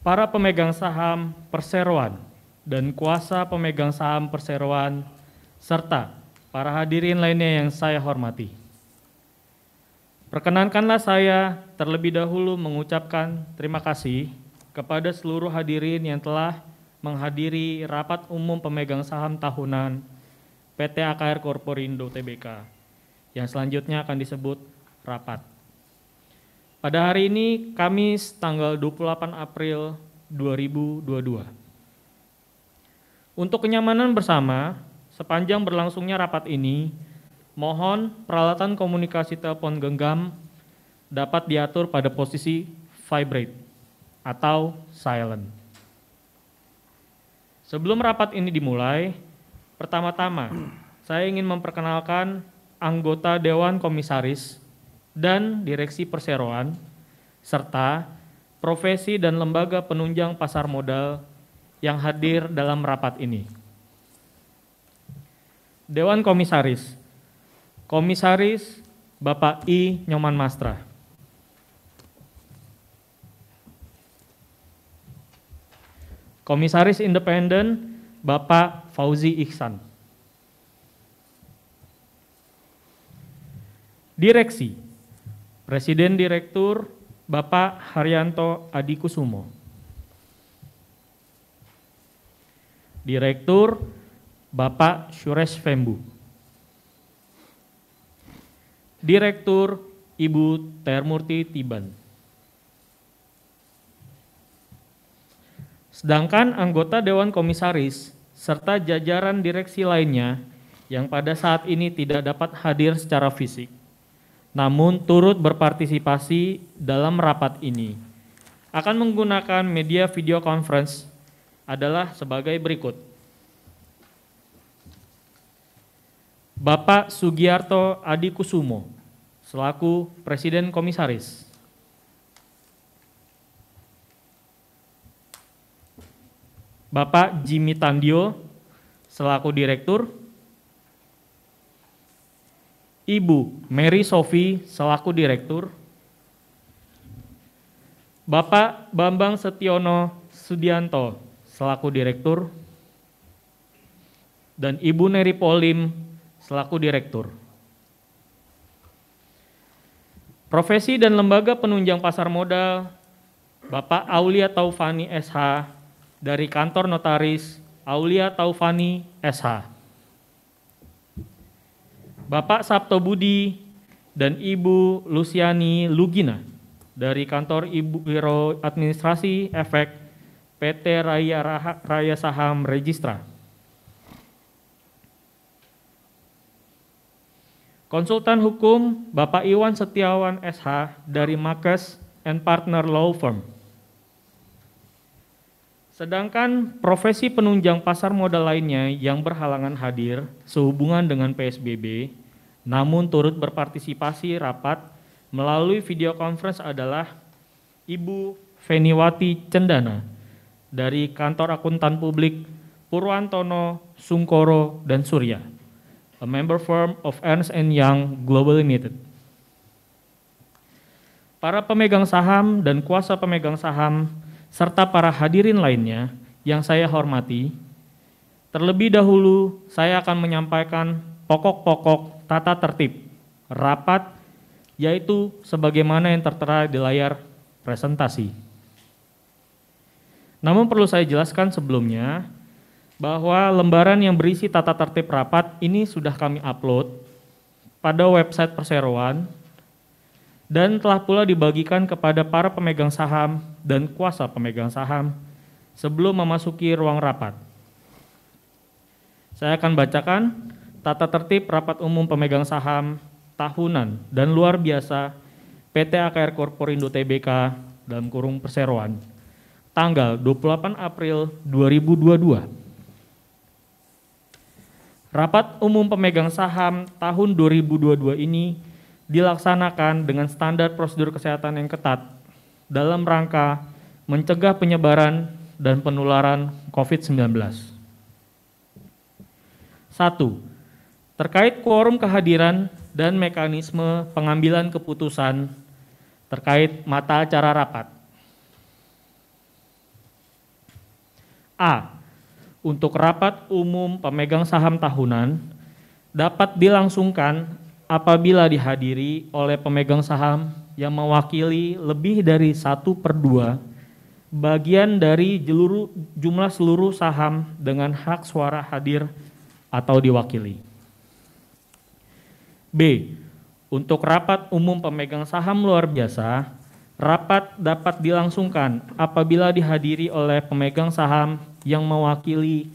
para pemegang saham perseroan dan kuasa pemegang saham perseroan, serta para hadirin lainnya yang saya hormati. Perkenankanlah saya terlebih dahulu mengucapkan terima kasih kepada seluruh hadirin yang telah menghadiri rapat umum pemegang saham tahunan PT AKR Korporindo TBK yang selanjutnya akan disebut rapat. Pada hari ini Kamis tanggal 28 April 2022. Untuk kenyamanan bersama, sepanjang berlangsungnya rapat ini, mohon peralatan komunikasi telepon genggam dapat diatur pada posisi vibrate atau silent. Sebelum rapat ini dimulai, pertama-tama saya ingin memperkenalkan anggota Dewan Komisaris dan Direksi Perseroan, serta profesi dan lembaga penunjang pasar modal yang hadir dalam rapat ini. Dewan Komisaris Komisaris Bapak I. Nyoman Mastra Komisaris Independen Bapak Fauzi Ihsan Direksi Presiden Direktur Bapak Haryanto Adikusumo. Direktur Bapak Suresh Fembu. Direktur Ibu Termurti Tiban. Sedangkan anggota Dewan Komisaris serta jajaran direksi lainnya yang pada saat ini tidak dapat hadir secara fisik namun turut berpartisipasi dalam rapat ini. Akan menggunakan media video conference adalah sebagai berikut. Bapak Sugiarto Kusumo, selaku Presiden Komisaris. Bapak Jimmy Tandio selaku Direktur Ibu Mary Sofi selaku Direktur, Bapak Bambang Setiono Sudianto selaku Direktur, dan Ibu Neri Polim selaku Direktur. Profesi dan Lembaga Penunjang Pasar Modal, Bapak Aulia Taufani SH dari Kantor Notaris Aulia Taufani SH. Bapak Sabto Budi dan Ibu Luciani Lugina dari kantor Ibu Biro Administrasi Efek PT Raya, Raha, Raya Saham Registra. Konsultan hukum Bapak Iwan Setiawan SH dari Makes and Partner Law Firm. Sedangkan profesi penunjang pasar modal lainnya yang berhalangan hadir sehubungan dengan PSBB, namun turut berpartisipasi rapat melalui video conference adalah Ibu Feniwati Cendana dari Kantor Akuntan Publik Purwantono, Sungkoro, dan Surya, a member firm of Ernst Young Global Limited. Para pemegang saham dan kuasa pemegang saham serta para hadirin lainnya yang saya hormati, terlebih dahulu saya akan menyampaikan pokok-pokok tata tertib rapat yaitu sebagaimana yang tertera di layar presentasi. Namun perlu saya jelaskan sebelumnya bahwa lembaran yang berisi tata tertib rapat ini sudah kami upload pada website perseroan dan telah pula dibagikan kepada para pemegang saham dan kuasa pemegang saham sebelum memasuki ruang rapat. Saya akan bacakan tata tertib rapat umum pemegang saham tahunan dan luar biasa PT AKR Korporindo Tbk dalam kurung perseroan tanggal 28 April 2022. Rapat umum pemegang saham tahun 2022 ini dilaksanakan dengan standar prosedur kesehatan yang ketat dalam rangka mencegah penyebaran dan penularan COVID-19. Satu Terkait quorum kehadiran dan mekanisme pengambilan keputusan terkait mata acara rapat. A. Untuk rapat umum pemegang saham tahunan dapat dilangsungkan apabila dihadiri oleh pemegang saham yang mewakili lebih dari satu per dua bagian dari jeluru, jumlah seluruh saham dengan hak suara hadir atau diwakili. B. Untuk rapat umum pemegang saham luar biasa, rapat dapat dilangsungkan apabila dihadiri oleh pemegang saham yang mewakili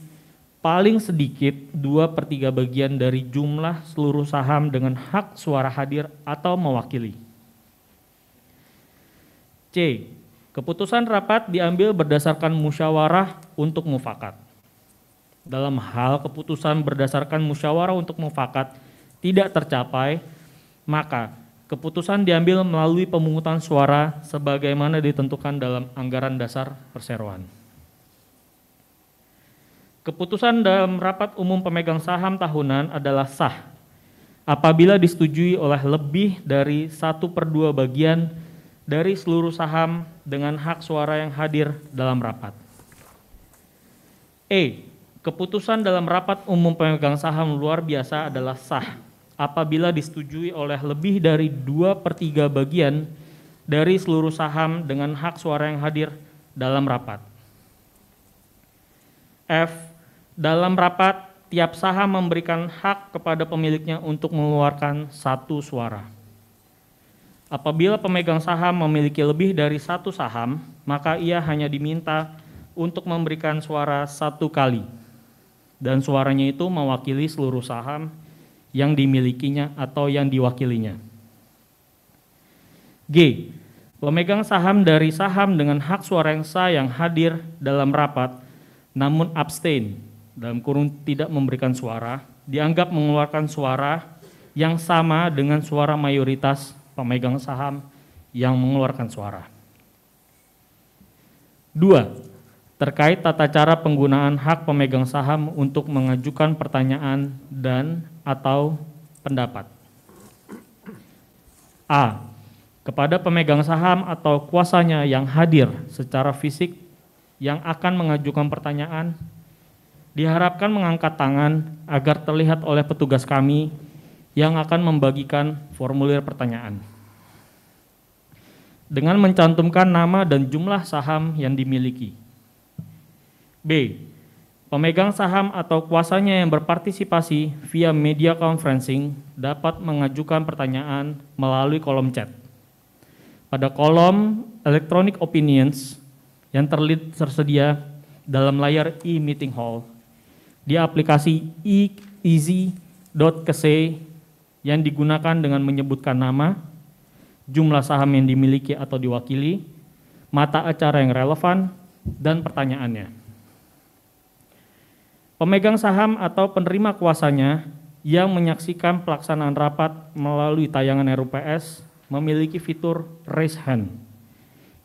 paling sedikit 2 per 3 bagian dari jumlah seluruh saham dengan hak suara hadir atau mewakili. C. Keputusan rapat diambil berdasarkan musyawarah untuk mufakat. Dalam hal keputusan berdasarkan musyawarah untuk mufakat tidak tercapai, maka keputusan diambil melalui pemungutan suara sebagaimana ditentukan dalam anggaran dasar perseroan. Keputusan dalam rapat umum pemegang saham tahunan adalah sah apabila disetujui oleh lebih dari satu per dua bagian dari seluruh saham dengan hak suara yang hadir dalam rapat. E. Keputusan dalam rapat umum pemegang saham luar biasa adalah sah apabila disetujui oleh lebih dari dua per tiga bagian dari seluruh saham dengan hak suara yang hadir dalam rapat. F dalam rapat, tiap saham memberikan hak kepada pemiliknya untuk mengeluarkan satu suara. Apabila pemegang saham memiliki lebih dari satu saham, maka ia hanya diminta untuk memberikan suara satu kali. Dan suaranya itu mewakili seluruh saham yang dimilikinya atau yang diwakilinya. G. Pemegang saham dari saham dengan hak suara yang sah yang hadir dalam rapat namun abstain dalam kurung tidak memberikan suara dianggap mengeluarkan suara yang sama dengan suara mayoritas pemegang saham yang mengeluarkan suara. Dua, terkait tata cara penggunaan hak pemegang saham untuk mengajukan pertanyaan dan atau pendapat. A. Kepada pemegang saham atau kuasanya yang hadir secara fisik yang akan mengajukan pertanyaan diharapkan mengangkat tangan agar terlihat oleh petugas kami yang akan membagikan formulir pertanyaan. Dengan mencantumkan nama dan jumlah saham yang dimiliki. B. Pemegang saham atau kuasanya yang berpartisipasi via media conferencing dapat mengajukan pertanyaan melalui kolom chat. Pada kolom electronic opinions yang tersedia dalam layar e-meeting hall di aplikasi easy.kese yang digunakan dengan menyebutkan nama, jumlah saham yang dimiliki atau diwakili, mata acara yang relevan, dan pertanyaannya. Pemegang saham atau penerima kuasanya yang menyaksikan pelaksanaan rapat melalui tayangan RUPS memiliki fitur raise hand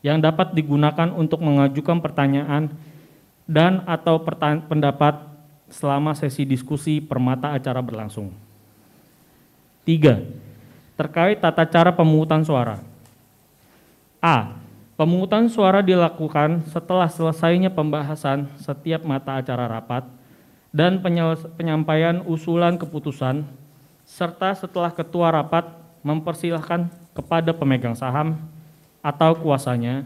yang dapat digunakan untuk mengajukan pertanyaan dan atau pendapat selama sesi diskusi permata acara berlangsung. Tiga, terkait tata cara pemungutan suara. A. Pemungutan suara dilakukan setelah selesainya pembahasan setiap mata acara rapat dan penyampaian usulan keputusan, serta setelah ketua rapat mempersilahkan kepada pemegang saham atau kuasanya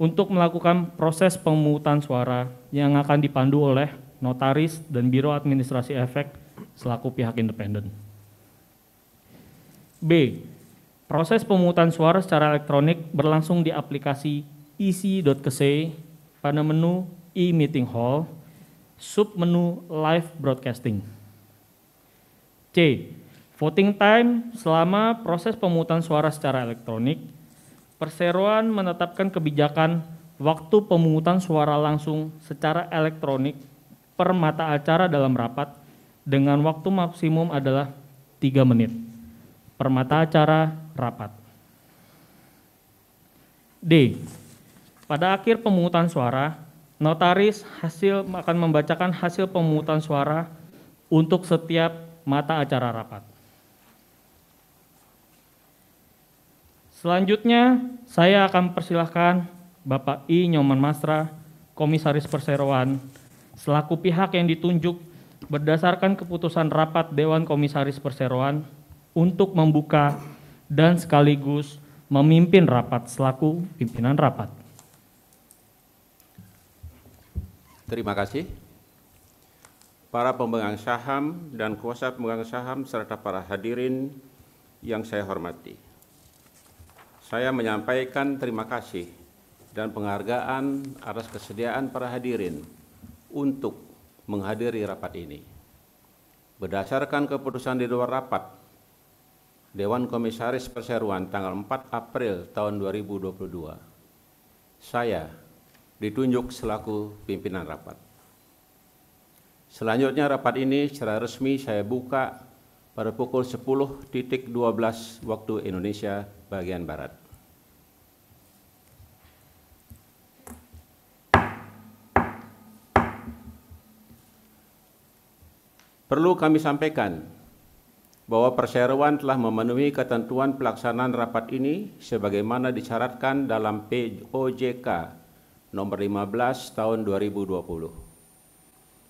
untuk melakukan proses pemungutan suara yang akan dipandu oleh notaris, dan Biro Administrasi Efek selaku pihak independen. B. Proses pemungutan suara secara elektronik berlangsung di aplikasi isi.kese pada menu e-meeting hall, sub menu live broadcasting. C. Voting time selama proses pemungutan suara secara elektronik, perseroan menetapkan kebijakan waktu pemungutan suara langsung secara elektronik per mata acara dalam rapat dengan waktu maksimum adalah 3 menit per mata acara rapat. D. Pada akhir pemungutan suara, notaris hasil akan membacakan hasil pemungutan suara untuk setiap mata acara rapat. Selanjutnya, saya akan persilahkan Bapak I. Nyoman Masra, Komisaris Perseroan, selaku pihak yang ditunjuk berdasarkan keputusan rapat Dewan Komisaris Perseroan untuk membuka dan sekaligus memimpin rapat selaku pimpinan rapat. Terima kasih. Para pemegang saham dan kuasa pemegang saham serta para hadirin yang saya hormati. Saya menyampaikan terima kasih dan penghargaan atas kesediaan para hadirin untuk menghadiri rapat ini. Berdasarkan keputusan di luar rapat, Dewan Komisaris Perseruan tanggal 4 April tahun 2022, saya ditunjuk selaku pimpinan rapat. Selanjutnya rapat ini secara resmi saya buka pada pukul 10.12 waktu Indonesia bagian Barat. Perlu kami sampaikan bahwa perseroan telah memenuhi ketentuan pelaksanaan rapat ini sebagaimana disyaratkan dalam POJK nomor 15 tahun 2020,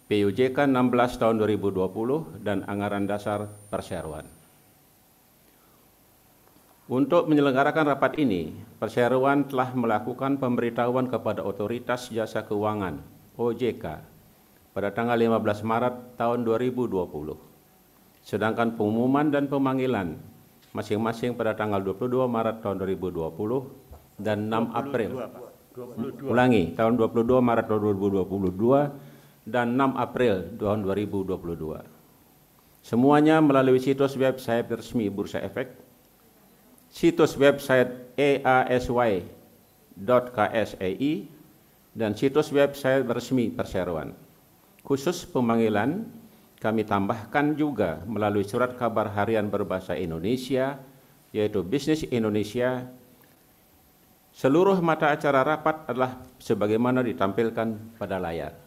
PUJK 16 tahun 2020, dan anggaran dasar perseroan. Untuk menyelenggarakan rapat ini, perseroan telah melakukan pemberitahuan kepada otoritas jasa keuangan, OJK, pada tanggal 15 Maret tahun 2020. Sedangkan pengumuman dan pemanggilan masing-masing pada tanggal 22 Maret tahun 2020 dan 6 April. 22. Ulangi, tahun 22 Maret tahun 2022 dan 6 April tahun 2022. Semuanya melalui situs website resmi Bursa Efek, situs website easy.ksei, dan situs website resmi perseroan. Khusus pemanggilan, kami tambahkan juga melalui surat kabar harian berbahasa Indonesia, yaitu Bisnis Indonesia, seluruh mata acara rapat adalah sebagaimana ditampilkan pada layar.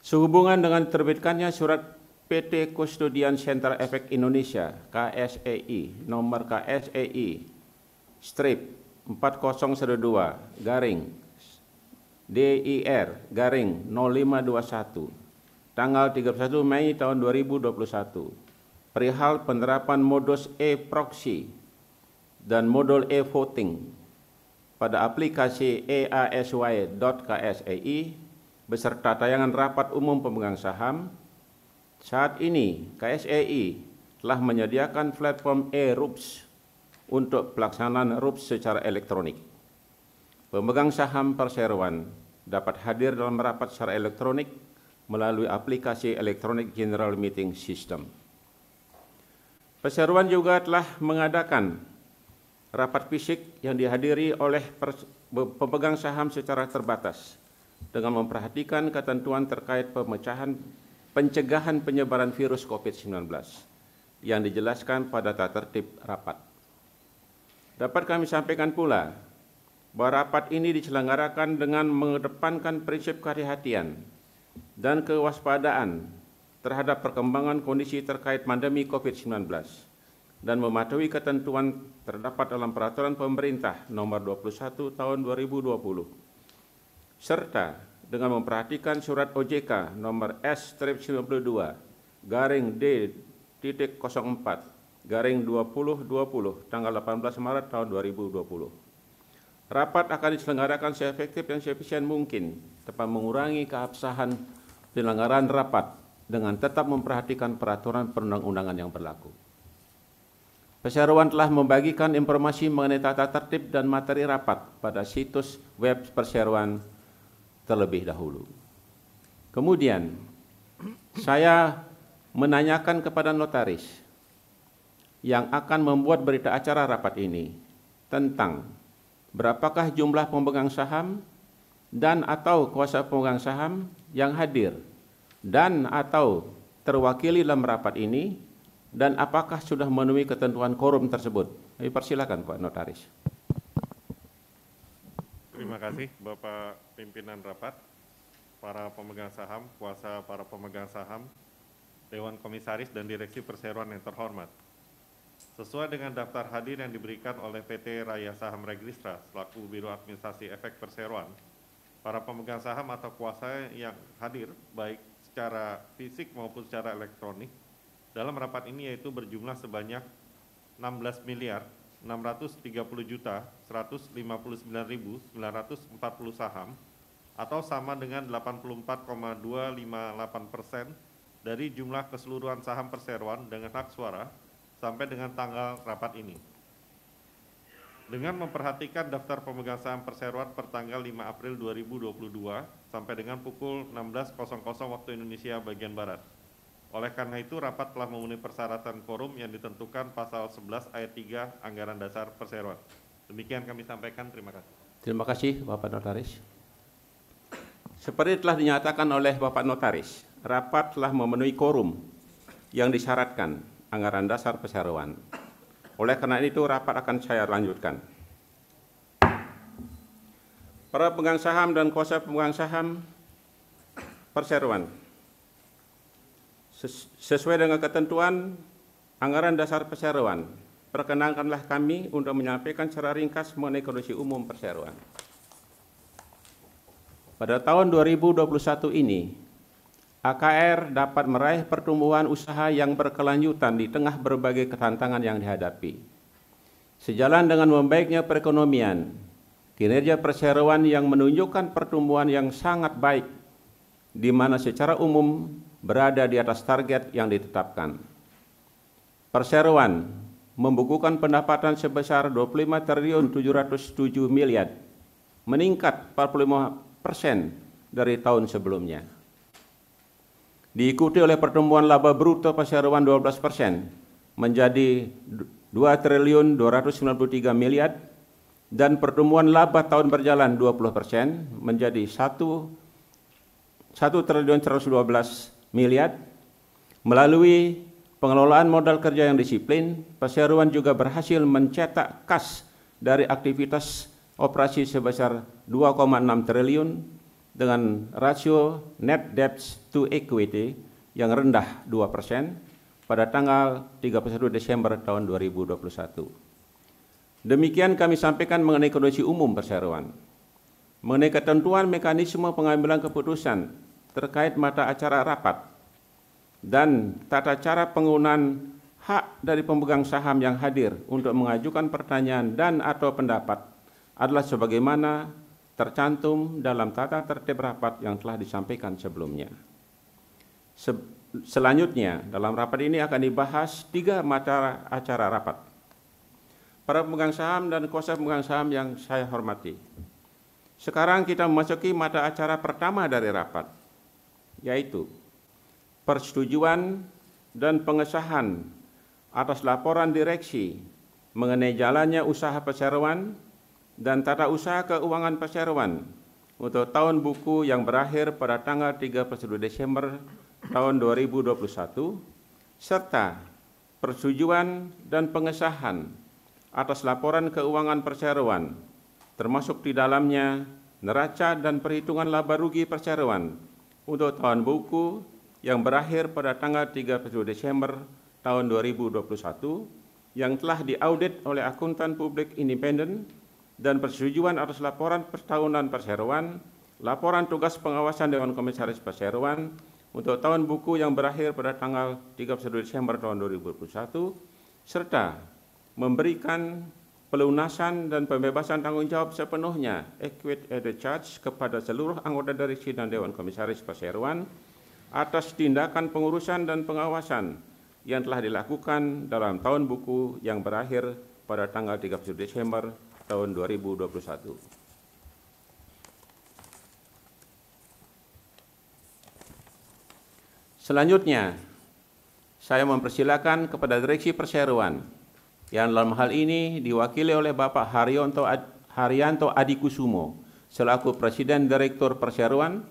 Sehubungan dengan terbitkannya surat PT Kustodian Central Efek Indonesia KSEI nomor KSEI strip 4012 garing DIR garing 0521 tanggal 31 Mei tahun 2021 perihal penerapan modus e-proxy dan modul e-voting pada aplikasi easy.ksei beserta tayangan rapat umum pemegang saham saat ini KSEI telah menyediakan platform e-RUPS untuk pelaksanaan RUPS secara elektronik. Pemegang saham perseroan dapat hadir dalam rapat secara elektronik melalui aplikasi Electronic General Meeting System. Perseroan juga telah mengadakan rapat fisik yang dihadiri oleh pemegang saham secara terbatas dengan memperhatikan ketentuan terkait pemecahan pencegahan penyebaran virus COVID-19 yang dijelaskan pada tata tertib rapat. Dapat kami sampaikan pula Barapat ini diselenggarakan dengan mengedepankan prinsip kehati-hatian dan kewaspadaan terhadap perkembangan kondisi terkait pandemi COVID-19 dan mematuhi ketentuan terdapat dalam peraturan pemerintah nomor 21 tahun 2020 serta dengan memperhatikan surat OJK nomor S-92 garing D.04 garing 2020 tanggal 18 Maret tahun 2020 Rapat akan diselenggarakan seefektif dan seefisien mungkin, tepat mengurangi keabsahan penyelenggaraan rapat dengan tetap memperhatikan peraturan perundang-undangan yang berlaku. Perseroan telah membagikan informasi mengenai tata tertib dan materi rapat pada situs web perseroan terlebih dahulu. Kemudian, saya menanyakan kepada notaris yang akan membuat berita acara rapat ini tentang berapakah jumlah pemegang saham dan atau kuasa pemegang saham yang hadir dan atau terwakili dalam rapat ini dan apakah sudah memenuhi ketentuan korum tersebut? Kami persilakan Pak Notaris. Terima kasih Bapak pimpinan rapat, para pemegang saham, kuasa para pemegang saham, Dewan Komisaris dan Direksi Perseroan yang terhormat. Sesuai dengan daftar hadir yang diberikan oleh PT Raya Saham Registra selaku Biro Administrasi Efek Perseroan, para pemegang saham atau kuasa yang hadir baik secara fisik maupun secara elektronik dalam rapat ini yaitu berjumlah sebanyak 16 miliar 630 juta 159.940 saham atau sama dengan 84,258 persen dari jumlah keseluruhan saham perseroan dengan hak suara sampai dengan tanggal rapat ini. Dengan memperhatikan daftar pemegang saham perseroan tanggal 5 April 2022 sampai dengan pukul 16.00 waktu Indonesia bagian Barat. Oleh karena itu, rapat telah memenuhi persyaratan forum yang ditentukan pasal 11 ayat 3 Anggaran Dasar Perseroan. Demikian kami sampaikan, terima kasih. Terima kasih Bapak Notaris. Seperti telah dinyatakan oleh Bapak Notaris, rapat telah memenuhi korum yang disyaratkan anggaran dasar Perseroan. Oleh karena itu, rapat akan saya lanjutkan. Para pegang saham dan kuasa pemegang saham perseroan. Sesuai dengan ketentuan anggaran dasar perseroan, perkenankanlah kami untuk menyampaikan secara ringkas mengenai kondisi umum perseroan. Pada tahun 2021 ini, AKR dapat meraih pertumbuhan usaha yang berkelanjutan di tengah berbagai tantangan yang dihadapi. Sejalan dengan membaiknya perekonomian, kinerja perseroan yang menunjukkan pertumbuhan yang sangat baik, di mana secara umum berada di atas target yang ditetapkan. Perseroan membukukan pendapatan sebesar 25 triliun 707 miliar, meningkat 45 persen dari tahun sebelumnya diikuti oleh pertumbuhan laba bruto pasaruan 12 persen menjadi 2 triliun 293 miliar dan pertumbuhan laba tahun berjalan 20 persen menjadi 1 1 triliun 112 miliar melalui pengelolaan modal kerja yang disiplin perseroan juga berhasil mencetak kas dari aktivitas operasi sebesar 2,6 triliun dengan rasio net debt to equity yang rendah 2 persen pada tanggal 31 Desember tahun 2021. Demikian kami sampaikan mengenai kondisi umum perseroan. Mengenai ketentuan mekanisme pengambilan keputusan terkait mata acara rapat dan tata cara penggunaan hak dari pemegang saham yang hadir untuk mengajukan pertanyaan dan atau pendapat adalah sebagaimana tercantum dalam tata tertib rapat yang telah disampaikan sebelumnya. Se selanjutnya, dalam rapat ini akan dibahas tiga mata acara rapat. Para pemegang saham dan kuasa pemegang saham yang saya hormati. Sekarang kita memasuki mata acara pertama dari rapat, yaitu persetujuan dan pengesahan atas laporan direksi mengenai jalannya usaha perseroan dan Tata Usaha Keuangan perseroan untuk tahun buku yang berakhir pada tanggal 31 Desember tahun 2021 serta persetujuan dan pengesahan atas laporan keuangan perseroan termasuk di dalamnya neraca dan perhitungan laba rugi perseroan untuk tahun buku yang berakhir pada tanggal 31 Desember tahun 2021 yang telah diaudit oleh akuntan publik independen dan persetujuan atas laporan pertahunan perseroan, laporan tugas pengawasan Dewan Komisaris Perseroan untuk tahun buku yang berakhir pada tanggal 31 Desember tahun 2021, serta memberikan pelunasan dan pembebasan tanggung jawab sepenuhnya equit at the charge kepada seluruh anggota dari sidang Dewan Komisaris Perseroan atas tindakan pengurusan dan pengawasan yang telah dilakukan dalam tahun buku yang berakhir pada tanggal 30 Desember tahun 2021. Selanjutnya, saya mempersilahkan kepada Direksi Perseroan yang dalam hal ini diwakili oleh Bapak Haryanto, Ad, Haryanto Adikusumo selaku Presiden Direktur Perseroan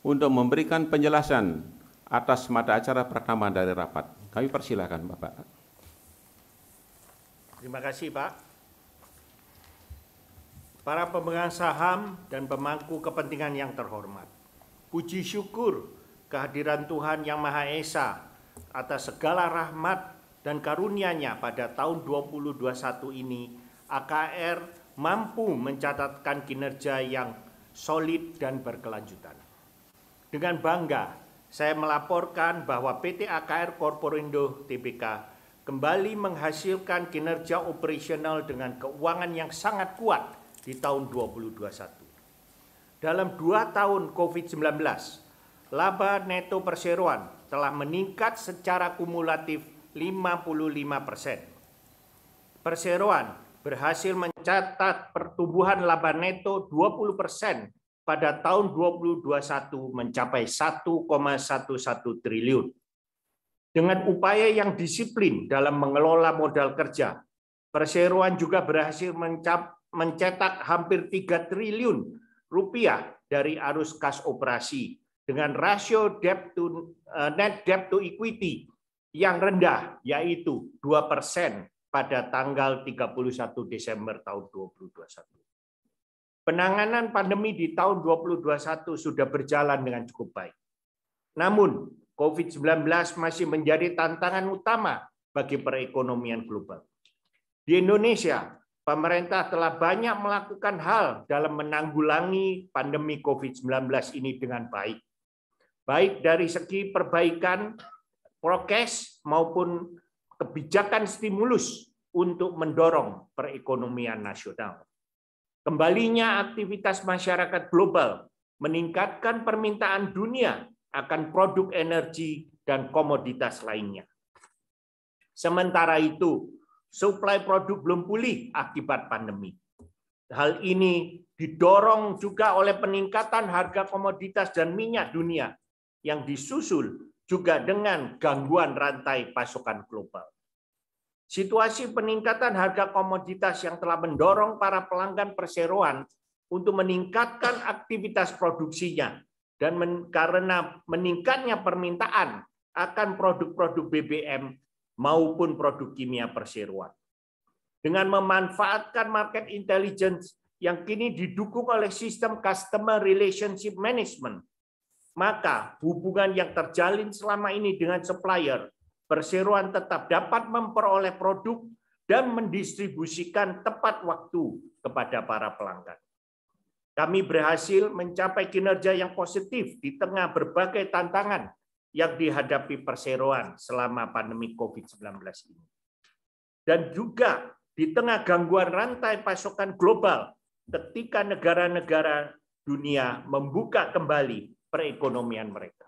untuk memberikan penjelasan atas mata acara pertama dari rapat. Kami persilahkan Bapak. Terima kasih Pak para pemegang saham dan pemangku kepentingan yang terhormat. Puji syukur kehadiran Tuhan Yang Maha Esa atas segala rahmat dan karunia-Nya pada tahun 2021 ini, AKR mampu mencatatkan kinerja yang solid dan berkelanjutan. Dengan bangga, saya melaporkan bahwa PT AKR Korporindo TBK kembali menghasilkan kinerja operasional dengan keuangan yang sangat kuat – di tahun 2021. Dalam dua tahun COVID-19, laba neto perseroan telah meningkat secara kumulatif 55 persen. Perseroan berhasil mencatat pertumbuhan laba neto 20 persen pada tahun 2021 mencapai 1,11 triliun. Dengan upaya yang disiplin dalam mengelola modal kerja, perseroan juga berhasil mencap mencetak hampir 3 triliun rupiah dari arus kas operasi dengan rasio debt to eh, net debt to equity yang rendah yaitu 2% pada tanggal 31 Desember tahun 2021. Penanganan pandemi di tahun 2021 sudah berjalan dengan cukup baik. Namun, COVID-19 masih menjadi tantangan utama bagi perekonomian global. Di Indonesia, pemerintah telah banyak melakukan hal dalam menanggulangi pandemi COVID-19 ini dengan baik. Baik dari segi perbaikan prokes maupun kebijakan stimulus untuk mendorong perekonomian nasional. Kembalinya aktivitas masyarakat global meningkatkan permintaan dunia akan produk energi dan komoditas lainnya. Sementara itu, Suplai produk belum pulih akibat pandemi. Hal ini didorong juga oleh peningkatan harga komoditas dan minyak dunia yang disusul juga dengan gangguan rantai pasokan global. Situasi peningkatan harga komoditas yang telah mendorong para pelanggan perseroan untuk meningkatkan aktivitas produksinya dan men, karena meningkatnya permintaan akan produk-produk BBM maupun produk kimia perseroan. Dengan memanfaatkan market intelligence yang kini didukung oleh sistem customer relationship management, maka hubungan yang terjalin selama ini dengan supplier, perseroan tetap dapat memperoleh produk dan mendistribusikan tepat waktu kepada para pelanggan. Kami berhasil mencapai kinerja yang positif di tengah berbagai tantangan yang dihadapi perseroan selama pandemi COVID-19 ini. Dan juga di tengah gangguan rantai pasokan global ketika negara-negara dunia membuka kembali perekonomian mereka.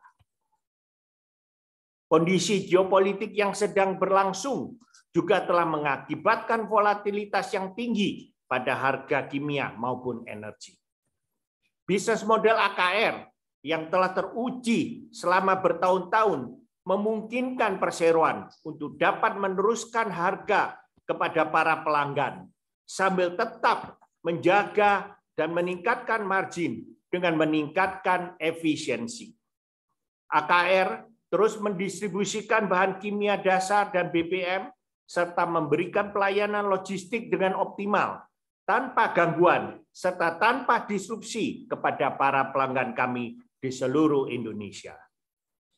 Kondisi geopolitik yang sedang berlangsung juga telah mengakibatkan volatilitas yang tinggi pada harga kimia maupun energi. Bisnis model AKR yang telah teruji selama bertahun-tahun memungkinkan perseroan untuk dapat meneruskan harga kepada para pelanggan sambil tetap menjaga dan meningkatkan margin dengan meningkatkan efisiensi. AKR terus mendistribusikan bahan kimia dasar dan BBM serta memberikan pelayanan logistik dengan optimal tanpa gangguan serta tanpa disrupsi kepada para pelanggan kami di seluruh Indonesia.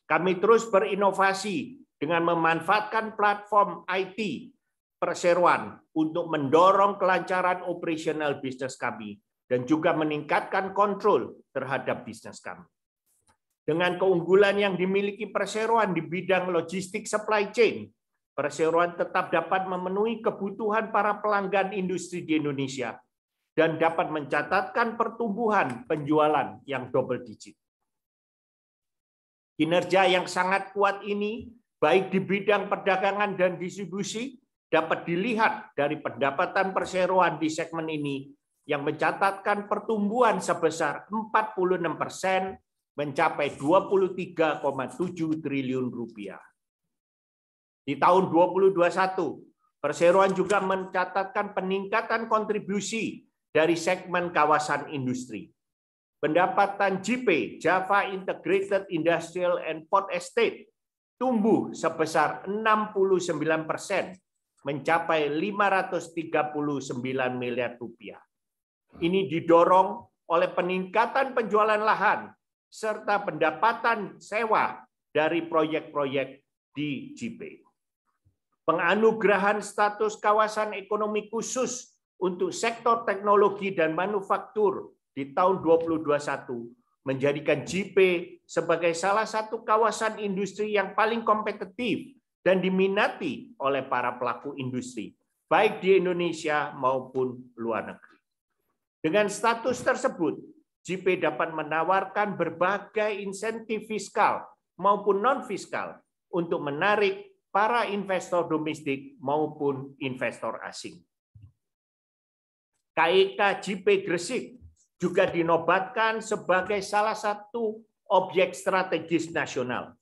Kami terus berinovasi dengan memanfaatkan platform IT perseroan untuk mendorong kelancaran operasional bisnis kami dan juga meningkatkan kontrol terhadap bisnis kami. Dengan keunggulan yang dimiliki perseroan di bidang logistik supply chain, perseroan tetap dapat memenuhi kebutuhan para pelanggan industri di Indonesia dan dapat mencatatkan pertumbuhan penjualan yang double digit. Kinerja yang sangat kuat ini, baik di bidang perdagangan dan distribusi, dapat dilihat dari pendapatan perseroan di segmen ini yang mencatatkan pertumbuhan sebesar 46 persen mencapai 23,7 triliun rupiah. Di tahun 2021, perseroan juga mencatatkan peningkatan kontribusi dari segmen kawasan industri pendapatan JP Java Integrated Industrial and Port Estate tumbuh sebesar 69 persen mencapai 539 miliar rupiah. Ini didorong oleh peningkatan penjualan lahan serta pendapatan sewa dari proyek-proyek di JP. Penganugerahan status kawasan ekonomi khusus untuk sektor teknologi dan manufaktur di tahun 2021 menjadikan JP sebagai salah satu kawasan industri yang paling kompetitif dan diminati oleh para pelaku industri, baik di Indonesia maupun luar negeri. Dengan status tersebut, JP dapat menawarkan berbagai insentif fiskal maupun non-fiskal untuk menarik para investor domestik maupun investor asing. KIK JP e Gresik juga dinobatkan sebagai salah satu objek strategis nasional.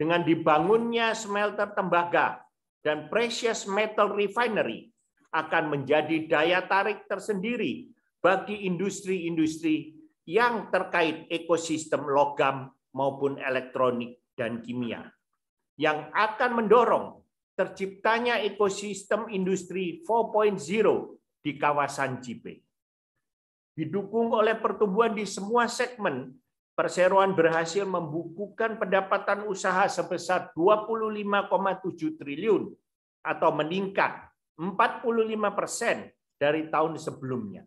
Dengan dibangunnya smelter tembaga dan precious metal refinery akan menjadi daya tarik tersendiri bagi industri-industri yang terkait ekosistem logam maupun elektronik dan kimia yang akan mendorong terciptanya ekosistem industri 4.0 di kawasan Cipeng didukung oleh pertumbuhan di semua segmen, perseroan berhasil membukukan pendapatan usaha sebesar 25,7 triliun atau meningkat 45 persen dari tahun sebelumnya.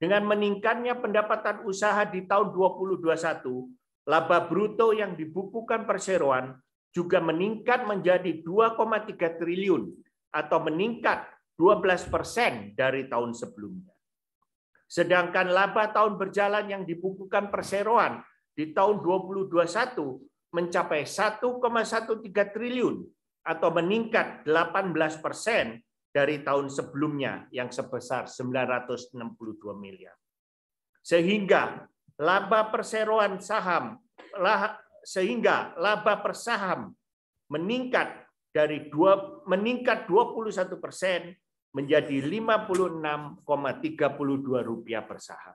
Dengan meningkatnya pendapatan usaha di tahun 2021, laba bruto yang dibukukan perseroan juga meningkat menjadi 2,3 triliun atau meningkat 12 persen dari tahun sebelumnya. Sedangkan laba tahun berjalan yang dibukukan perseroan di tahun 2021 mencapai 1,13 triliun atau meningkat 18 persen dari tahun sebelumnya yang sebesar 962 miliar. Sehingga laba perseroan saham sehingga laba per saham meningkat dari dua meningkat 21 persen menjadi 56,32 rupiah per saham.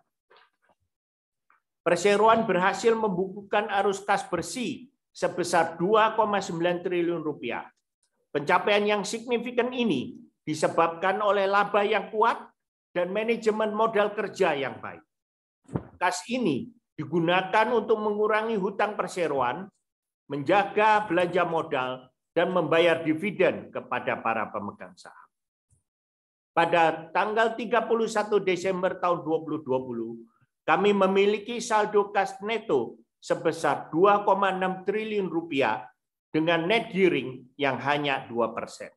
Perseroan berhasil membukukan arus kas bersih sebesar 2,9 triliun rupiah. Pencapaian yang signifikan ini disebabkan oleh laba yang kuat dan manajemen modal kerja yang baik. Kas ini digunakan untuk mengurangi hutang perseroan, menjaga belanja modal, dan membayar dividen kepada para pemegang saham pada tanggal 31 Desember tahun 2020, kami memiliki saldo kas neto sebesar 2,6 triliun rupiah dengan net gearing yang hanya 2 persen.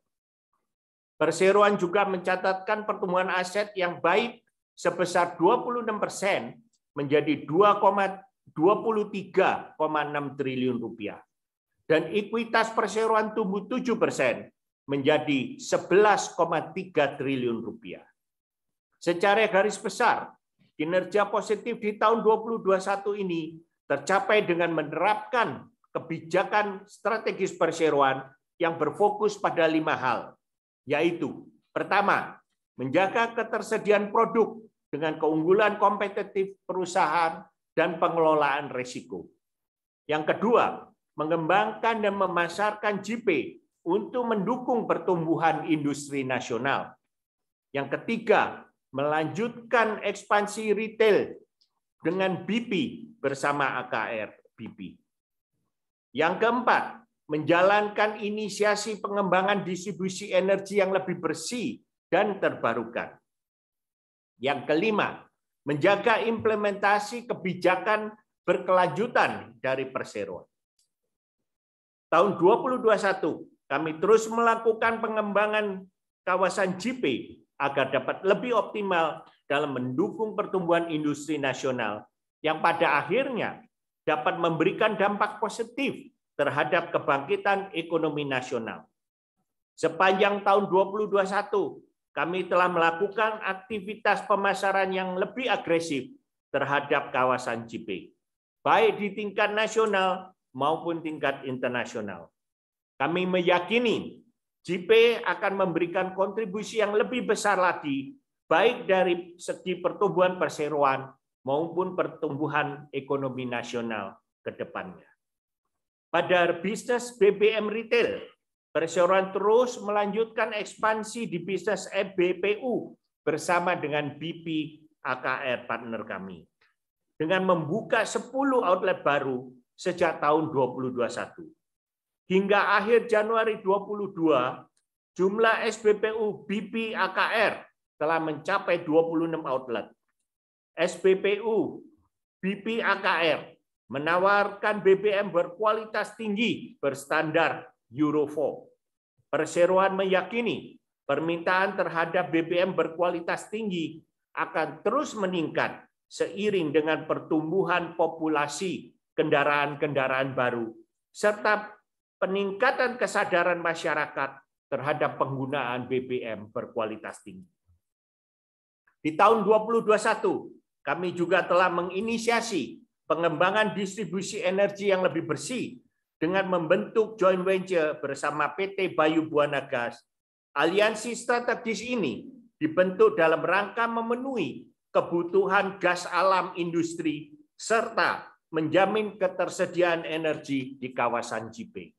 Perseroan juga mencatatkan pertumbuhan aset yang baik sebesar 26 persen menjadi 2,23,6 triliun rupiah. Dan ekuitas perseroan tumbuh 7 persen menjadi 11,3 triliun rupiah. Secara garis besar, kinerja positif di tahun 2021 ini tercapai dengan menerapkan kebijakan strategis perseroan yang berfokus pada lima hal, yaitu pertama, menjaga ketersediaan produk dengan keunggulan kompetitif perusahaan dan pengelolaan risiko. Yang kedua, mengembangkan dan memasarkan GP untuk mendukung pertumbuhan industri nasional. Yang ketiga, melanjutkan ekspansi retail dengan BP bersama AKR BP. Yang keempat, menjalankan inisiasi pengembangan distribusi energi yang lebih bersih dan terbarukan. Yang kelima, menjaga implementasi kebijakan berkelanjutan dari perseroan. Tahun 2021 kami terus melakukan pengembangan kawasan JP agar dapat lebih optimal dalam mendukung pertumbuhan industri nasional yang pada akhirnya dapat memberikan dampak positif terhadap kebangkitan ekonomi nasional. Sepanjang tahun 2021, kami telah melakukan aktivitas pemasaran yang lebih agresif terhadap kawasan JP, baik di tingkat nasional maupun tingkat internasional. Kami meyakini JP akan memberikan kontribusi yang lebih besar lagi, baik dari segi pertumbuhan perseroan maupun pertumbuhan ekonomi nasional ke depannya. Pada bisnis BBM retail, perseroan terus melanjutkan ekspansi di bisnis FBPU e bersama dengan BP AKR partner kami dengan membuka 10 outlet baru sejak tahun 2021 hingga akhir Januari 22, jumlah SBPU BP AKR telah mencapai 26 outlet. SBPU BP AKR menawarkan BBM berkualitas tinggi berstandar Euro 4. Perseroan meyakini permintaan terhadap BBM berkualitas tinggi akan terus meningkat seiring dengan pertumbuhan populasi kendaraan-kendaraan baru serta peningkatan kesadaran masyarakat terhadap penggunaan BBM berkualitas tinggi. Di tahun 2021, kami juga telah menginisiasi pengembangan distribusi energi yang lebih bersih dengan membentuk joint venture bersama PT Bayu Buana Gas. Aliansi strategis ini dibentuk dalam rangka memenuhi kebutuhan gas alam industri serta menjamin ketersediaan energi di kawasan Jipeng.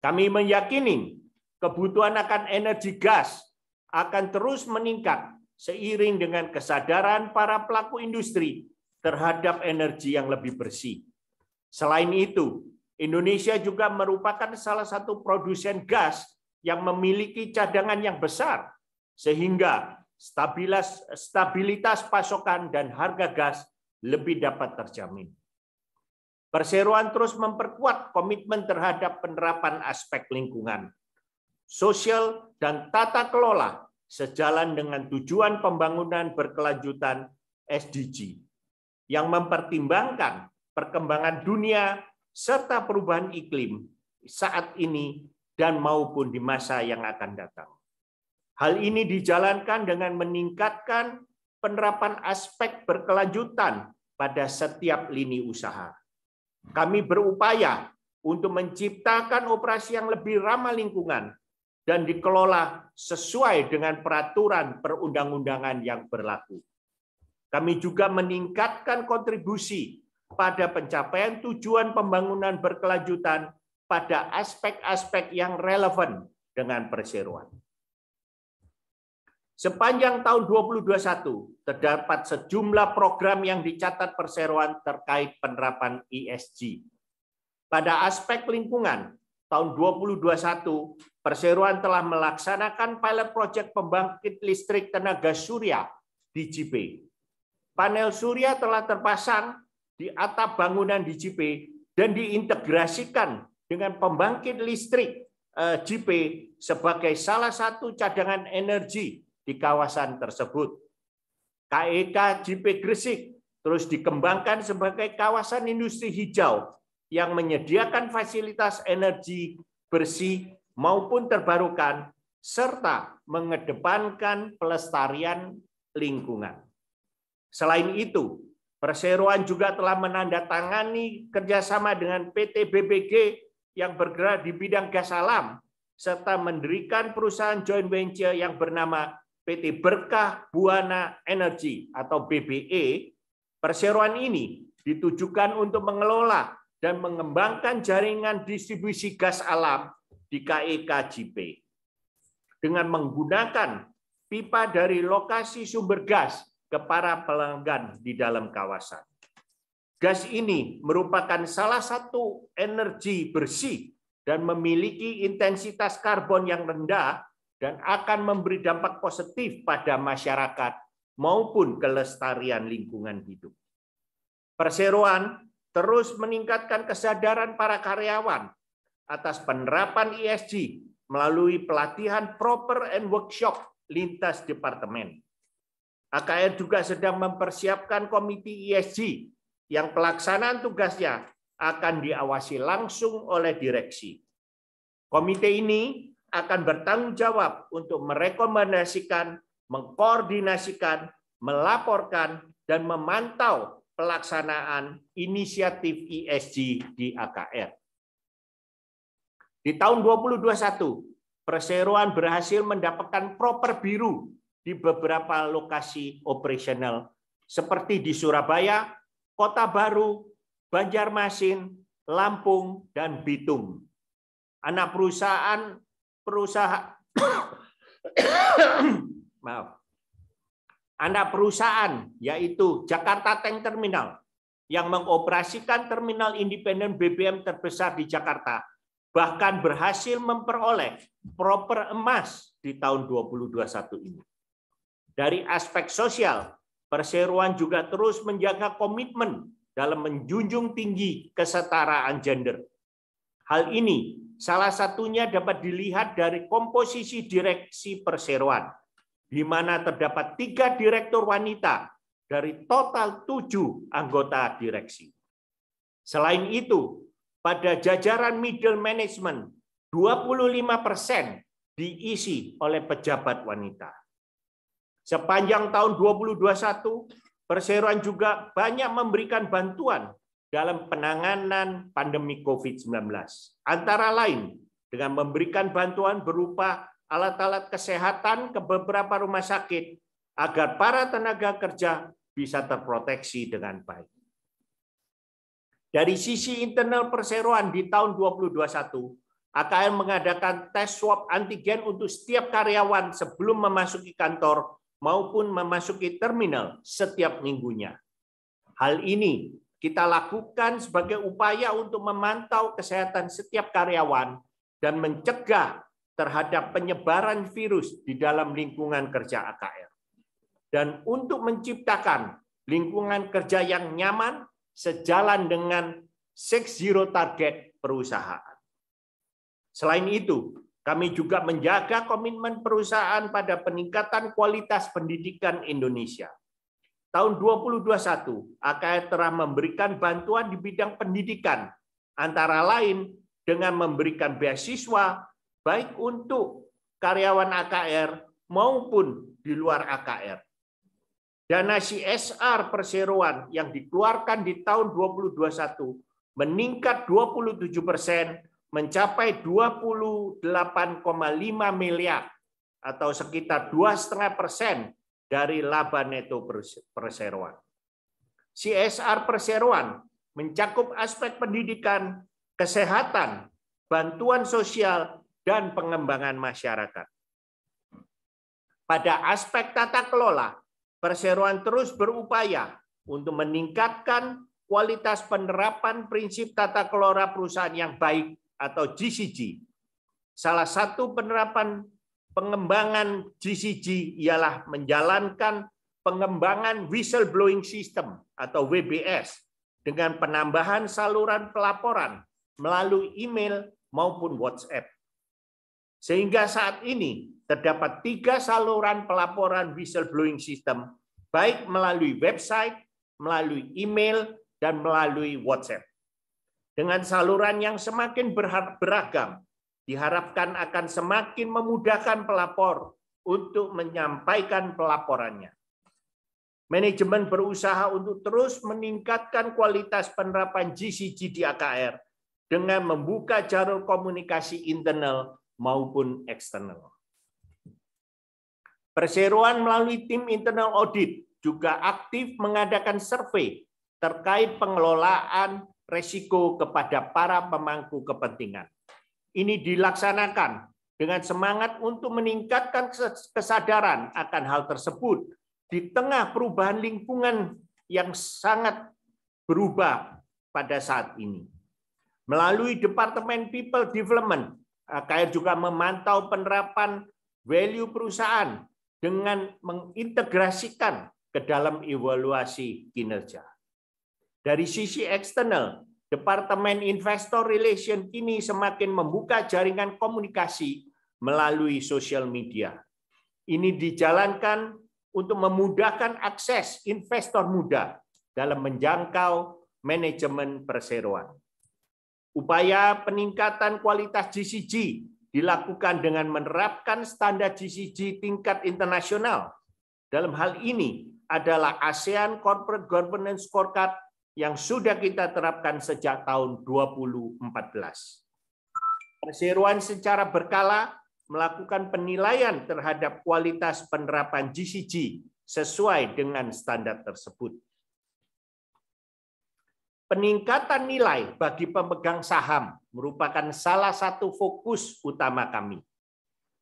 Kami meyakini kebutuhan akan energi gas akan terus meningkat seiring dengan kesadaran para pelaku industri terhadap energi yang lebih bersih. Selain itu, Indonesia juga merupakan salah satu produsen gas yang memiliki cadangan yang besar, sehingga stabilitas, pasokan dan harga gas lebih dapat terjamin. Perseroan terus memperkuat komitmen terhadap penerapan aspek lingkungan, sosial, dan tata kelola sejalan dengan tujuan pembangunan berkelanjutan SDG yang mempertimbangkan perkembangan dunia serta perubahan iklim saat ini dan maupun di masa yang akan datang. Hal ini dijalankan dengan meningkatkan penerapan aspek berkelanjutan pada setiap lini usaha kami berupaya untuk menciptakan operasi yang lebih ramah lingkungan dan dikelola sesuai dengan peraturan perundang-undangan yang berlaku. Kami juga meningkatkan kontribusi pada pencapaian tujuan pembangunan berkelanjutan pada aspek-aspek yang relevan dengan perseroan. Sepanjang tahun 2021, terdapat sejumlah program yang dicatat perseroan terkait penerapan ESG. Pada aspek lingkungan, tahun 2021, perseroan telah melaksanakan pilot project pembangkit listrik tenaga surya di JP. Panel surya telah terpasang di atap bangunan di JP dan diintegrasikan dengan pembangkit listrik JP eh, sebagai salah satu cadangan energi di kawasan tersebut. KEK JP Gresik terus dikembangkan sebagai kawasan industri hijau yang menyediakan fasilitas energi bersih maupun terbarukan serta mengedepankan pelestarian lingkungan. Selain itu, perseroan juga telah menandatangani kerjasama dengan PT BBG yang bergerak di bidang gas alam serta mendirikan perusahaan joint venture yang bernama PT Berkah Buana Energi atau BBE, perseroan ini ditujukan untuk mengelola dan mengembangkan jaringan distribusi gas alam di KEKJP dengan menggunakan pipa dari lokasi sumber gas ke para pelanggan di dalam kawasan. Gas ini merupakan salah satu energi bersih dan memiliki intensitas karbon yang rendah dan akan memberi dampak positif pada masyarakat maupun kelestarian lingkungan hidup. Perseroan terus meningkatkan kesadaran para karyawan atas penerapan ESG melalui pelatihan proper and workshop lintas departemen. AKR juga sedang mempersiapkan komite ESG yang pelaksanaan tugasnya akan diawasi langsung oleh direksi. Komite ini akan bertanggung jawab untuk merekomendasikan, mengkoordinasikan, melaporkan, dan memantau pelaksanaan inisiatif ESG di AKR. Di tahun 2021, perseroan berhasil mendapatkan proper biru di beberapa lokasi operasional seperti di Surabaya, Kota Baru, Banjarmasin, Lampung, dan Bitung. Anak perusahaan perusahaan maaf anak perusahaan yaitu Jakarta Tank Terminal yang mengoperasikan terminal independen BBM terbesar di Jakarta bahkan berhasil memperoleh proper emas di tahun 2021 ini. Dari aspek sosial, perseroan juga terus menjaga komitmen dalam menjunjung tinggi kesetaraan gender. Hal ini Salah satunya dapat dilihat dari komposisi direksi perseroan, di mana terdapat tiga direktur wanita dari total tujuh anggota direksi. Selain itu, pada jajaran middle management, 25 persen diisi oleh pejabat wanita. Sepanjang tahun 2021, perseroan juga banyak memberikan bantuan dalam penanganan pandemi COVID-19. Antara lain dengan memberikan bantuan berupa alat-alat kesehatan ke beberapa rumah sakit agar para tenaga kerja bisa terproteksi dengan baik. Dari sisi internal perseroan di tahun 2021, AKM mengadakan tes swab antigen untuk setiap karyawan sebelum memasuki kantor maupun memasuki terminal setiap minggunya. Hal ini kita lakukan sebagai upaya untuk memantau kesehatan setiap karyawan dan mencegah terhadap penyebaran virus di dalam lingkungan kerja AKR. Dan untuk menciptakan lingkungan kerja yang nyaman sejalan dengan six zero target perusahaan. Selain itu, kami juga menjaga komitmen perusahaan pada peningkatan kualitas pendidikan Indonesia Tahun 2021, AKR telah memberikan bantuan di bidang pendidikan, antara lain dengan memberikan beasiswa baik untuk karyawan AKR maupun di luar AKR. Dana CSR perseroan yang dikeluarkan di tahun 2021 meningkat 27 persen mencapai 28,5 miliar atau sekitar dua setengah persen dari laba neto perseroan. CSR perseroan mencakup aspek pendidikan, kesehatan, bantuan sosial, dan pengembangan masyarakat. Pada aspek tata kelola, perseroan terus berupaya untuk meningkatkan kualitas penerapan prinsip tata kelola perusahaan yang baik atau GCG. Salah satu penerapan pengembangan GCG ialah menjalankan pengembangan whistleblowing system atau WBS dengan penambahan saluran pelaporan melalui email maupun WhatsApp. Sehingga saat ini terdapat tiga saluran pelaporan whistleblowing system, baik melalui website, melalui email, dan melalui WhatsApp. Dengan saluran yang semakin beragam, diharapkan akan semakin memudahkan pelapor untuk menyampaikan pelaporannya. Manajemen berusaha untuk terus meningkatkan kualitas penerapan GCG di AKR dengan membuka jalur komunikasi internal maupun eksternal. Perseroan melalui tim internal audit juga aktif mengadakan survei terkait pengelolaan resiko kepada para pemangku kepentingan ini dilaksanakan dengan semangat untuk meningkatkan kesadaran akan hal tersebut di tengah perubahan lingkungan yang sangat berubah pada saat ini. Melalui Departemen People Development, eh, KR juga memantau penerapan value perusahaan dengan mengintegrasikan ke dalam evaluasi kinerja. Dari sisi eksternal, Departemen Investor Relation kini semakin membuka jaringan komunikasi melalui sosial media. Ini dijalankan untuk memudahkan akses investor muda dalam menjangkau manajemen perseroan. Upaya peningkatan kualitas GCG dilakukan dengan menerapkan standar GCG tingkat internasional. Dalam hal ini adalah ASEAN Corporate Governance Scorecard yang sudah kita terapkan sejak tahun 2014. Perseroan secara berkala melakukan penilaian terhadap kualitas penerapan GCG sesuai dengan standar tersebut. Peningkatan nilai bagi pemegang saham merupakan salah satu fokus utama kami.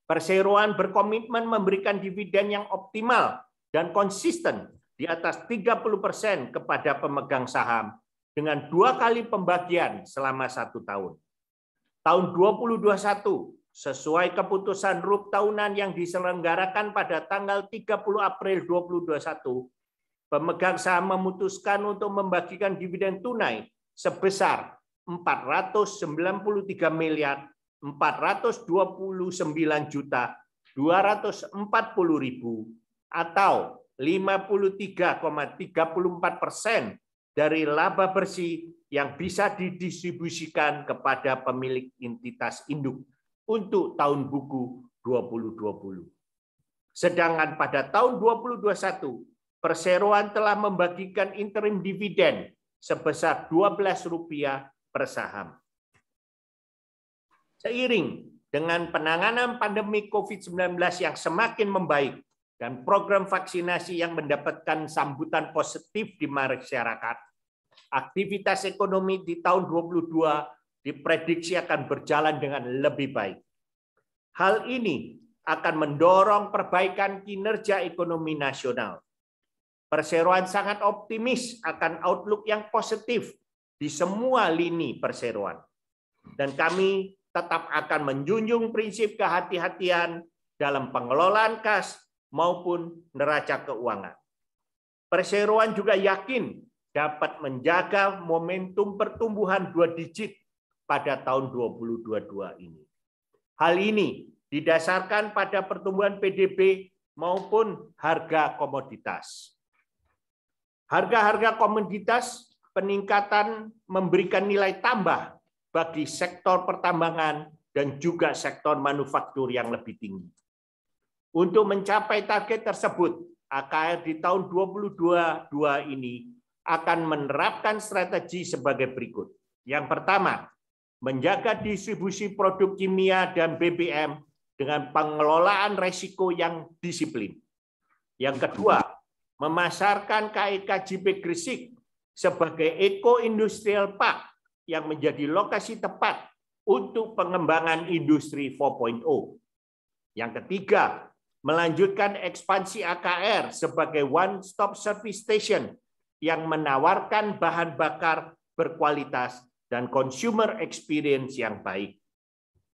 Perseroan berkomitmen memberikan dividen yang optimal dan konsisten di atas 30% kepada pemegang saham dengan dua kali pembagian selama satu tahun. Tahun 2021, sesuai keputusan RUP tahunan yang diselenggarakan pada tanggal 30 April 2021, pemegang saham memutuskan untuk membagikan dividen tunai sebesar 493 miliar 429 juta 240 ribu atau 53,34 persen dari laba bersih yang bisa didistribusikan kepada pemilik entitas induk untuk tahun buku 2020. Sedangkan pada tahun 2021, perseroan telah membagikan interim dividen sebesar Rp12 per saham. Seiring dengan penanganan pandemi COVID-19 yang semakin membaik, dan program vaksinasi yang mendapatkan sambutan positif di masyarakat, aktivitas ekonomi di tahun 2022 diprediksi akan berjalan dengan lebih baik. Hal ini akan mendorong perbaikan kinerja ekonomi nasional. Perseroan sangat optimis akan outlook yang positif di semua lini perseroan. Dan kami tetap akan menjunjung prinsip kehati-hatian dalam pengelolaan kas maupun neraca keuangan. Perseroan juga yakin dapat menjaga momentum pertumbuhan dua digit pada tahun 2022 ini. Hal ini didasarkan pada pertumbuhan PDB maupun harga komoditas. Harga-harga komoditas peningkatan memberikan nilai tambah bagi sektor pertambangan dan juga sektor manufaktur yang lebih tinggi. Untuk mencapai target tersebut, AKR di tahun 2022 ini akan menerapkan strategi sebagai berikut. Yang pertama, menjaga distribusi produk kimia dan BBM dengan pengelolaan resiko yang disiplin. Yang kedua, memasarkan KIK JP Gresik sebagai Eco Industrial Park yang menjadi lokasi tepat untuk pengembangan industri 4.0. Yang ketiga, melanjutkan ekspansi AKR sebagai one stop service station yang menawarkan bahan bakar berkualitas dan consumer experience yang baik.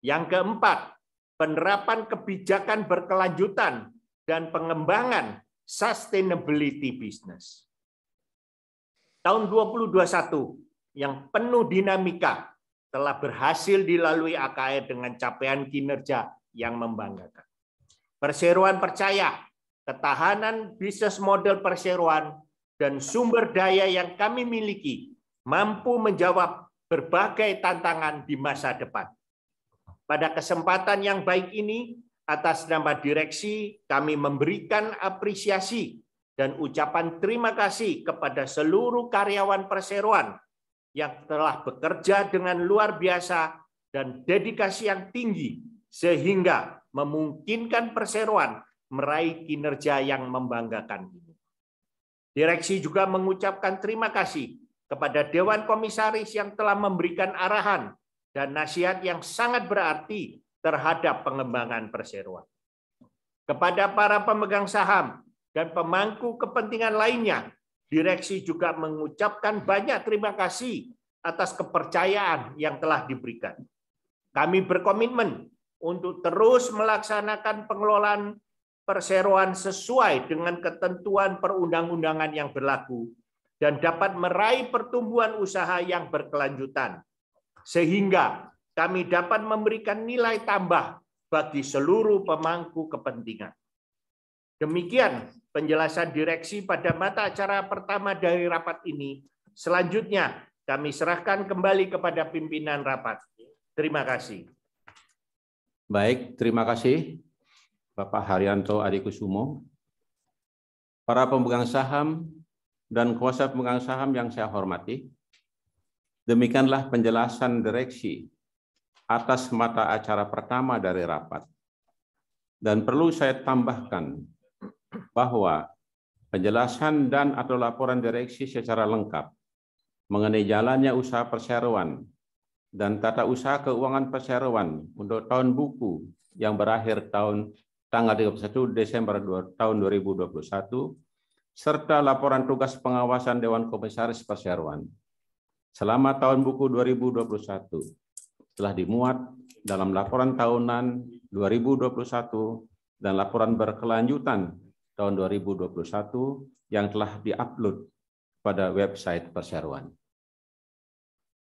Yang keempat, penerapan kebijakan berkelanjutan dan pengembangan sustainability business. Tahun 2021 yang penuh dinamika telah berhasil dilalui AKR dengan capaian kinerja yang membanggakan. Perseroan percaya ketahanan bisnis model perseroan dan sumber daya yang kami miliki mampu menjawab berbagai tantangan di masa depan. Pada kesempatan yang baik ini, atas nama direksi, kami memberikan apresiasi dan ucapan terima kasih kepada seluruh karyawan perseroan yang telah bekerja dengan luar biasa dan dedikasi yang tinggi sehingga memungkinkan perseroan meraih kinerja yang membanggakan ini. Direksi juga mengucapkan terima kasih kepada Dewan Komisaris yang telah memberikan arahan dan nasihat yang sangat berarti terhadap pengembangan perseroan. Kepada para pemegang saham dan pemangku kepentingan lainnya, direksi juga mengucapkan banyak terima kasih atas kepercayaan yang telah diberikan. Kami berkomitmen untuk terus melaksanakan pengelolaan perseroan sesuai dengan ketentuan perundang-undangan yang berlaku dan dapat meraih pertumbuhan usaha yang berkelanjutan. Sehingga kami dapat memberikan nilai tambah bagi seluruh pemangku kepentingan. Demikian penjelasan direksi pada mata acara pertama dari rapat ini. Selanjutnya, kami serahkan kembali kepada pimpinan rapat. Terima kasih. Baik, terima kasih Bapak Haryanto Adikusumo. Para pemegang saham dan kuasa pemegang saham yang saya hormati, demikianlah penjelasan direksi atas mata acara pertama dari rapat. Dan perlu saya tambahkan bahwa penjelasan dan atau laporan direksi secara lengkap mengenai jalannya usaha perseroan dan tata usaha keuangan perseroan untuk tahun buku yang berakhir tahun tanggal 31 Desember 2, tahun 2021 serta laporan tugas pengawasan Dewan Komisaris Perseroan selama tahun buku 2021 telah dimuat dalam laporan tahunan 2021 dan laporan berkelanjutan tahun 2021 yang telah diupload pada website perseroan.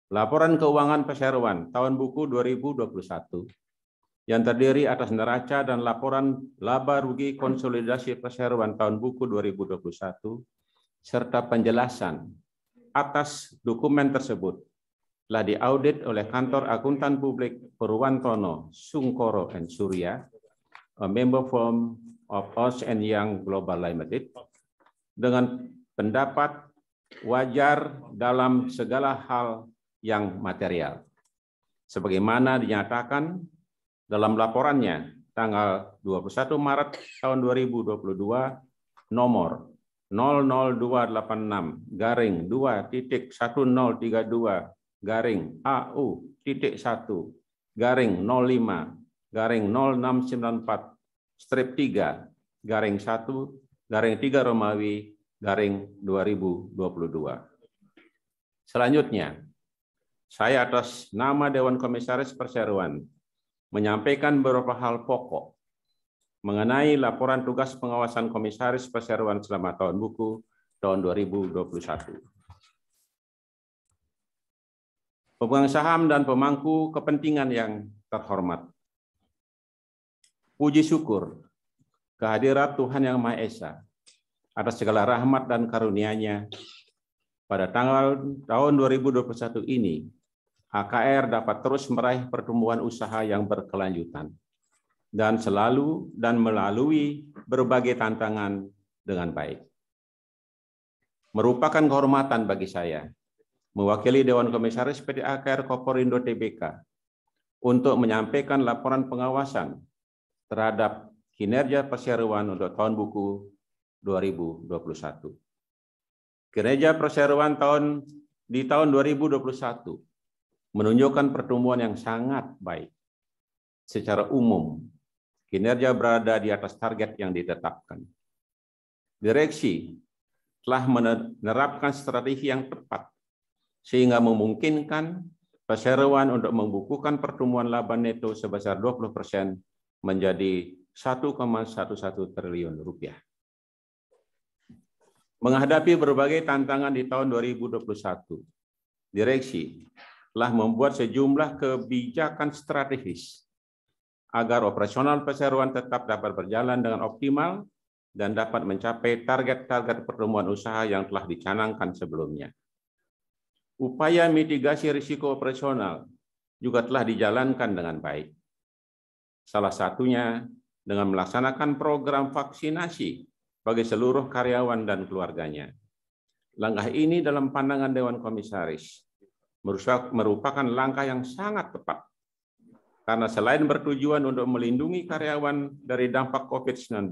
Laporan keuangan peseruan tahun buku 2021 yang terdiri atas neraca dan laporan laba rugi konsolidasi peseruan tahun buku 2021 serta penjelasan atas dokumen tersebut telah diaudit oleh Kantor Akuntan Publik Purwantono, Sungkoro, and Surya, a member firm of Os and Young Global Limited, dengan pendapat wajar dalam segala hal yang material. Sebagaimana dinyatakan dalam laporannya tanggal 21 Maret tahun 2022 nomor 00286 garing 2.1032 garing AU titik 1 garing 05 garing 0694 strip 3 garing 1 garing 3 Romawi garing 2022. Selanjutnya, saya atas nama Dewan Komisaris Perseroan menyampaikan beberapa hal pokok mengenai laporan tugas pengawasan Komisaris Perseroan selama tahun buku tahun 2021. Pemegang saham dan pemangku kepentingan yang terhormat. Puji syukur kehadirat Tuhan Yang Maha Esa atas segala rahmat dan karunia-Nya pada tanggal tahun 2021 ini, AKR dapat terus meraih pertumbuhan usaha yang berkelanjutan dan selalu dan melalui berbagai tantangan dengan baik. Merupakan kehormatan bagi saya mewakili Dewan Komisaris PT AKR Koporindo Tbk untuk menyampaikan laporan pengawasan terhadap kinerja perseroan untuk tahun buku 2021. Gereja perseroan tahun di tahun 2021 menunjukkan pertumbuhan yang sangat baik. Secara umum, kinerja berada di atas target yang ditetapkan. Direksi telah menerapkan strategi yang tepat sehingga memungkinkan perseroan untuk membukukan pertumbuhan laba neto sebesar 20 persen menjadi 1,11 triliun rupiah. Menghadapi berbagai tantangan di tahun 2021, direksi telah membuat sejumlah kebijakan strategis agar operasional perseroan tetap dapat berjalan dengan optimal dan dapat mencapai target-target pertumbuhan usaha yang telah dicanangkan sebelumnya. Upaya mitigasi risiko operasional juga telah dijalankan dengan baik. Salah satunya dengan melaksanakan program vaksinasi bagi seluruh karyawan dan keluarganya. Langkah ini dalam pandangan Dewan Komisaris merupakan langkah yang sangat tepat karena selain bertujuan untuk melindungi karyawan dari dampak COVID-19,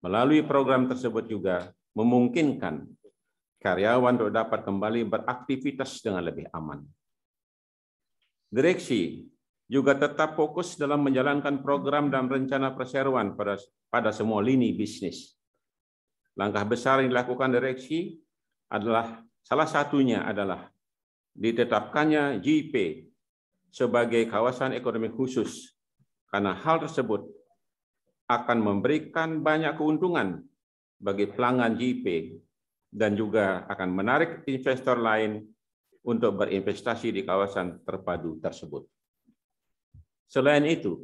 melalui program tersebut juga memungkinkan karyawan untuk dapat kembali beraktivitas dengan lebih aman. Direksi juga tetap fokus dalam menjalankan program dan rencana perseroan pada, pada semua lini bisnis. Langkah besar yang dilakukan direksi adalah salah satunya adalah ditetapkannya JIP sebagai kawasan ekonomi khusus karena hal tersebut akan memberikan banyak keuntungan bagi pelanggan JIP dan juga akan menarik investor lain untuk berinvestasi di kawasan terpadu tersebut. Selain itu,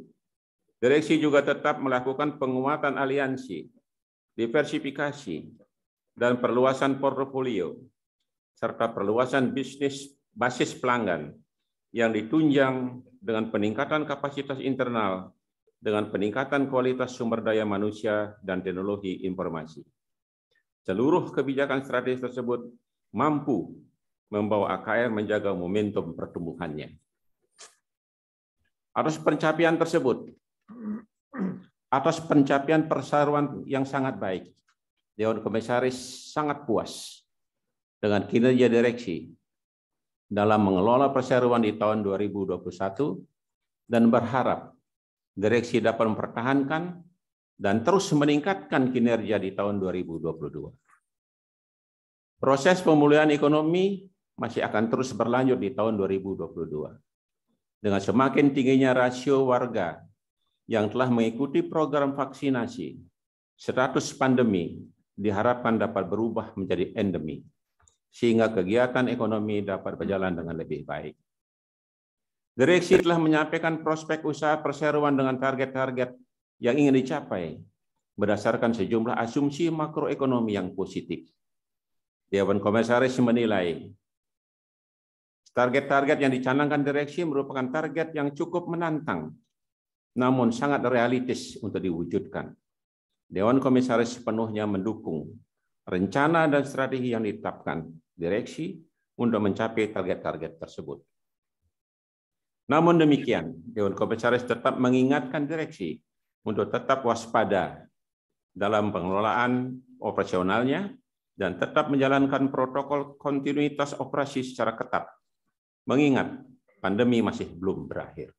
direksi juga tetap melakukan penguatan aliansi diversifikasi, dan perluasan portofolio, serta perluasan bisnis basis pelanggan yang ditunjang dengan peningkatan kapasitas internal, dengan peningkatan kualitas sumber daya manusia dan teknologi informasi. Seluruh kebijakan strategis tersebut mampu membawa AKR menjaga momentum pertumbuhannya. Atas pencapaian tersebut, atas pencapaian perseroan yang sangat baik. Dewan Komisaris sangat puas dengan kinerja direksi dalam mengelola perseroan di tahun 2021 dan berharap direksi dapat mempertahankan dan terus meningkatkan kinerja di tahun 2022. Proses pemulihan ekonomi masih akan terus berlanjut di tahun 2022. Dengan semakin tingginya rasio warga yang telah mengikuti program vaksinasi, status pandemi diharapkan dapat berubah menjadi endemi, sehingga kegiatan ekonomi dapat berjalan dengan lebih baik. Direksi telah menyampaikan prospek usaha perseroan dengan target-target yang ingin dicapai berdasarkan sejumlah asumsi makroekonomi yang positif. Dewan Komisaris menilai target-target yang dicanangkan direksi merupakan target yang cukup menantang namun sangat realistis untuk diwujudkan. Dewan Komisaris sepenuhnya mendukung rencana dan strategi yang ditetapkan direksi untuk mencapai target-target tersebut. Namun demikian, Dewan Komisaris tetap mengingatkan direksi untuk tetap waspada dalam pengelolaan operasionalnya dan tetap menjalankan protokol kontinuitas operasi secara ketat, mengingat pandemi masih belum berakhir.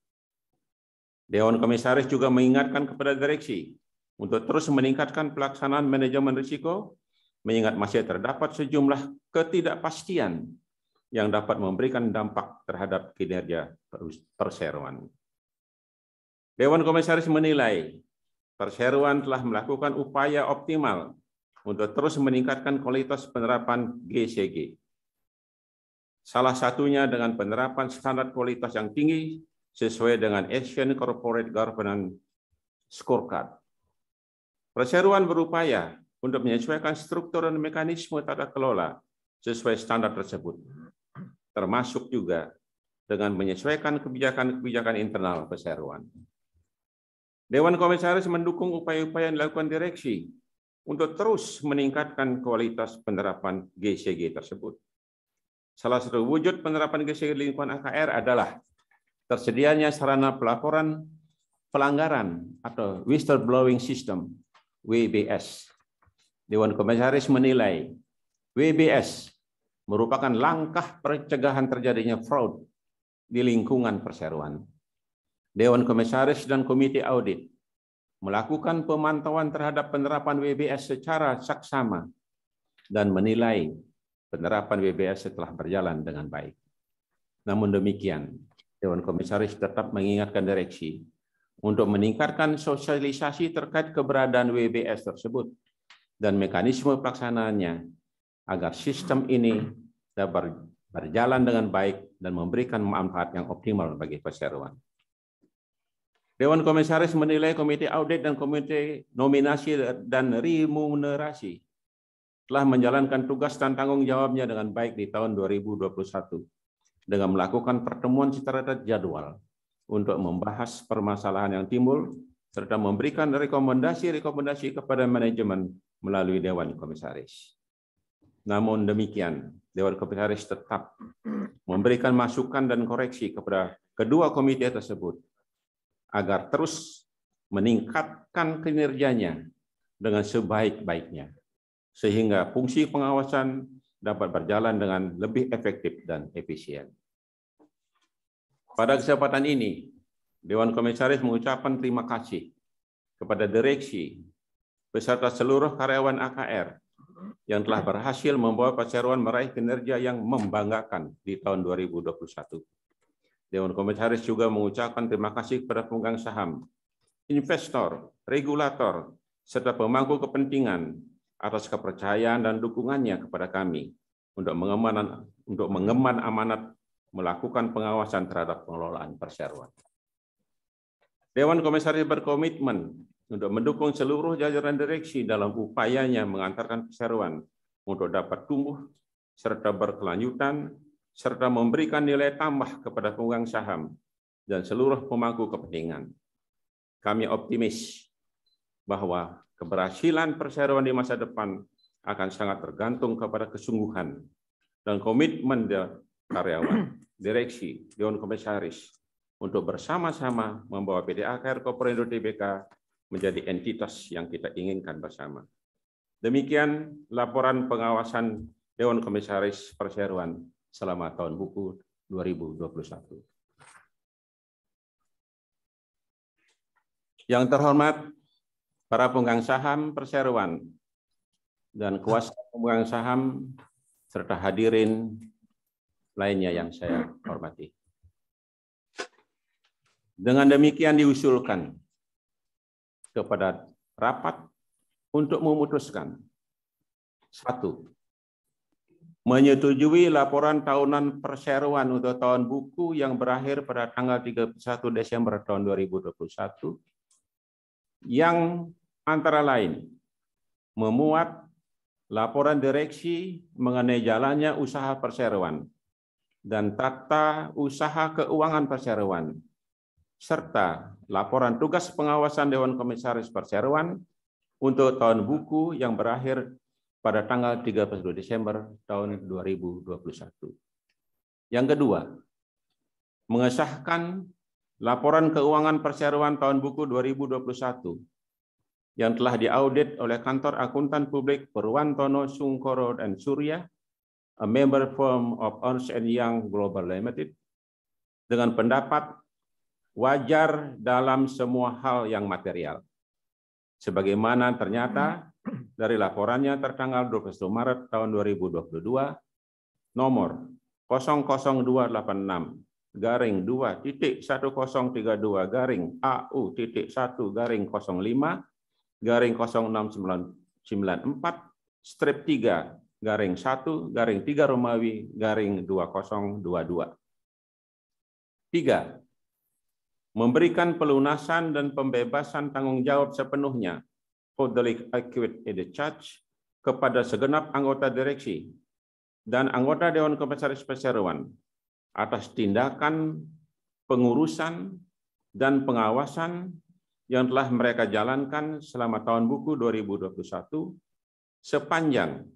Dewan Komisaris juga mengingatkan kepada direksi untuk terus meningkatkan pelaksanaan manajemen risiko, mengingat masih terdapat sejumlah ketidakpastian yang dapat memberikan dampak terhadap kinerja perseroan. Dewan Komisaris menilai perseroan telah melakukan upaya optimal untuk terus meningkatkan kualitas penerapan GCG. Salah satunya dengan penerapan standar kualitas yang tinggi sesuai dengan Asian Corporate Governance Scorecard. Perseruan berupaya untuk menyesuaikan struktur dan mekanisme tata kelola sesuai standar tersebut, termasuk juga dengan menyesuaikan kebijakan-kebijakan internal perseruan. Dewan Komisaris mendukung upaya-upaya yang dilakukan direksi untuk terus meningkatkan kualitas penerapan GCG tersebut. Salah satu wujud penerapan GCG di lingkungan AKR adalah tersedianya sarana pelaporan pelanggaran atau whistleblowing system WBS. Dewan Komisaris menilai WBS merupakan langkah pencegahan terjadinya fraud di lingkungan perseroan. Dewan Komisaris dan Komite Audit melakukan pemantauan terhadap penerapan WBS secara saksama dan menilai penerapan WBS setelah berjalan dengan baik. Namun demikian, Dewan Komisaris tetap mengingatkan direksi untuk meningkatkan sosialisasi terkait keberadaan WBS tersebut dan mekanisme pelaksanaannya agar sistem ini dapat berjalan dengan baik dan memberikan manfaat yang optimal bagi perseroan. Dewan Komisaris menilai Komite Audit dan Komite Nominasi dan Remunerasi telah menjalankan tugas dan tanggung jawabnya dengan baik di tahun 2021 dengan melakukan pertemuan secara jadwal untuk membahas permasalahan yang timbul serta memberikan rekomendasi-rekomendasi kepada manajemen melalui Dewan Komisaris. Namun demikian, Dewan Komisaris tetap memberikan masukan dan koreksi kepada kedua komite tersebut agar terus meningkatkan kinerjanya dengan sebaik-baiknya, sehingga fungsi pengawasan dapat berjalan dengan lebih efektif dan efisien. Pada kesempatan ini, Dewan Komisaris mengucapkan terima kasih kepada direksi beserta seluruh karyawan AKR yang telah berhasil membawa Pasuruan meraih kinerja yang membanggakan di tahun 2021. Dewan Komisaris juga mengucapkan terima kasih kepada pemegang saham, investor, regulator, serta pemangku kepentingan atas kepercayaan dan dukungannya kepada kami untuk mengemban, untuk mengemban amanat melakukan pengawasan terhadap pengelolaan perseroan. Dewan Komisaris berkomitmen untuk mendukung seluruh jajaran direksi dalam upayanya mengantarkan perseroan untuk dapat tumbuh serta berkelanjutan serta memberikan nilai tambah kepada pemegang saham dan seluruh pemangku kepentingan. Kami optimis bahwa keberhasilan perseroan di masa depan akan sangat tergantung kepada kesungguhan dan komitmen karyawan, direksi, dewan komisaris untuk bersama-sama membawa PDAKR Koperindo TBK menjadi entitas yang kita inginkan bersama. Demikian laporan pengawasan Dewan Komisaris Perseroan selama tahun buku 2021. Yang terhormat para pemegang saham perseroan dan kuasa pemegang saham serta hadirin lainnya yang saya hormati. Dengan demikian diusulkan kepada rapat untuk memutuskan satu menyetujui laporan tahunan perseroan untuk tahun buku yang berakhir pada tanggal 31 Desember tahun 2021 yang antara lain memuat laporan direksi mengenai jalannya usaha perseroan dan tata usaha keuangan perseroan, serta laporan tugas pengawasan Dewan Komisaris Perseroan untuk tahun buku yang berakhir pada tanggal 31 Desember tahun 2021. Yang kedua, mengesahkan laporan keuangan perseroan tahun buku 2021 yang telah diaudit oleh Kantor Akuntan Publik Perwantono Sungkoro dan Surya a member firm of Ernst Young Global Limited, dengan pendapat wajar dalam semua hal yang material. Sebagaimana ternyata dari laporannya tertanggal 21 Maret tahun 2022, nomor 00286 garing 2 titik 1032 garing AU titik 1 garing 05 garing 0694 strip 3 garing 1 garing 3 Romawi garing 2022. Tiga, Memberikan pelunasan dan pembebasan tanggung jawab sepenuhnya public acute in the kepada segenap anggota direksi dan anggota Dewan Komisaris Perseroan atas tindakan pengurusan dan pengawasan yang telah mereka jalankan selama tahun buku 2021 sepanjang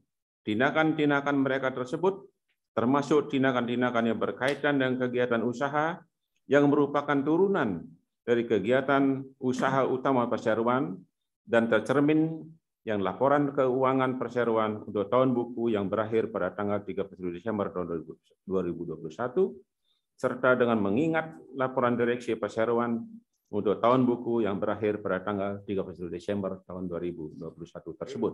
Tindakan-tindakan mereka tersebut termasuk tindakan-tindakan yang berkaitan dengan kegiatan usaha yang merupakan turunan dari kegiatan usaha utama perseroan dan tercermin yang laporan keuangan perseroan untuk tahun buku yang berakhir pada tanggal 31 Desember tahun 2021 serta dengan mengingat laporan direksi perseroan untuk tahun buku yang berakhir pada tanggal 31 Desember tahun 2021 tersebut.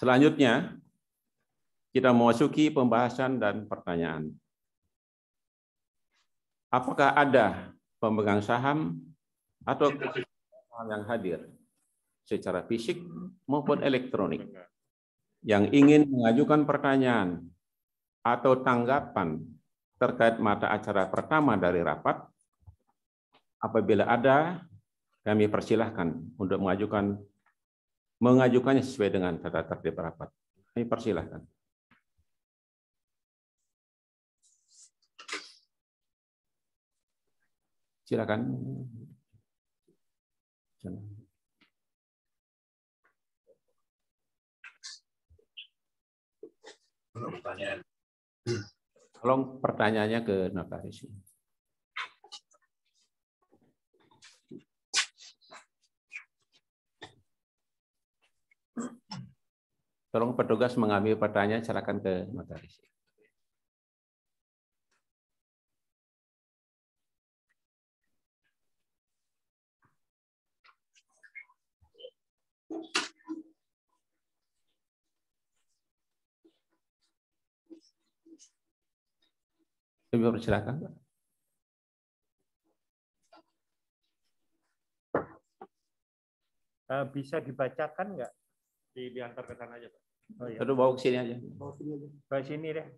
Selanjutnya, kita memasuki pembahasan dan pertanyaan. Apakah ada pemegang saham atau yang hadir secara fisik maupun elektronik yang ingin mengajukan pertanyaan atau tanggapan terkait mata acara pertama dari rapat? Apabila ada, kami persilahkan untuk mengajukan mengajukannya sesuai dengan tata tertib rapat. Kami persilahkan. Silakan. Tolong pertanyaannya ke notaris. Tolong petugas mengambil pertanyaan, silakan ke notaris. Saya persilakan. Eh, bisa dibacakan nggak di diantar ke sana aja pak oh, iya. terus bawa ke sini aja bawa sini aja ke sini deh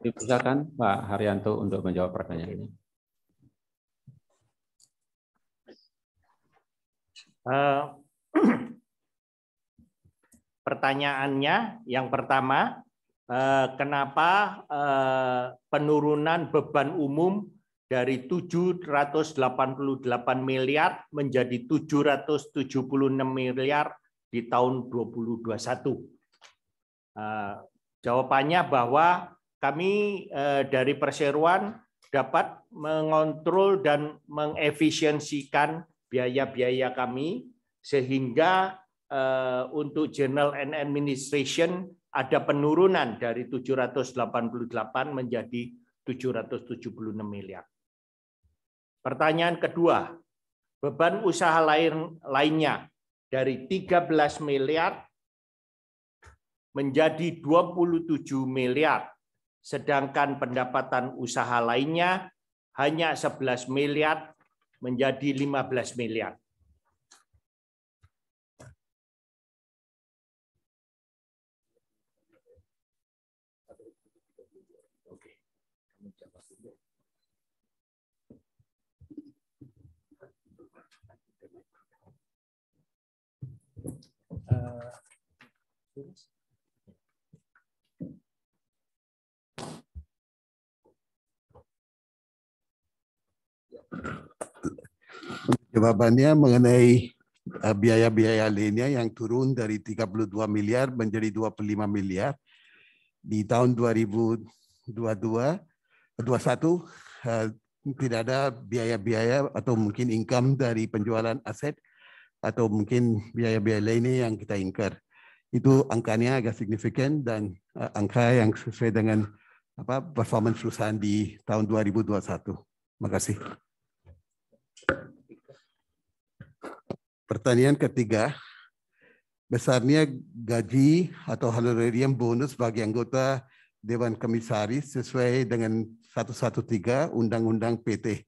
Dipersilakan Pak Haryanto untuk menjawab ini. Uh, pertanyaannya yang pertama, eh, kenapa eh, penurunan beban umum dari 788 miliar menjadi 776 miliar di tahun 2021? Eh, jawabannya bahwa kami dari perseruan dapat mengontrol dan mengefisiensikan biaya-biaya kami sehingga Eh, untuk Journal and Administration ada penurunan dari 788 menjadi 776 miliar. Pertanyaan kedua, beban usaha lain lainnya dari 13 miliar menjadi 27 miliar, sedangkan pendapatan usaha lainnya hanya 11 miliar menjadi 15 miliar. Jawabannya mengenai eh, biaya-biaya lainnya yang turun dari 32 miliar menjadi 25 miliar di tahun 2022 21 eh, eh, tidak ada biaya-biaya atau mungkin income dari penjualan aset atau mungkin biaya-biaya lainnya yang kita ingkar itu angkanya agak signifikan dan uh, angka yang sesuai dengan apa performance perusahaan di tahun 2021. Terima kasih. Pertanyaan ketiga, besarnya gaji atau honorarium bonus bagi anggota Dewan Komisaris sesuai dengan 113 Undang-Undang PT.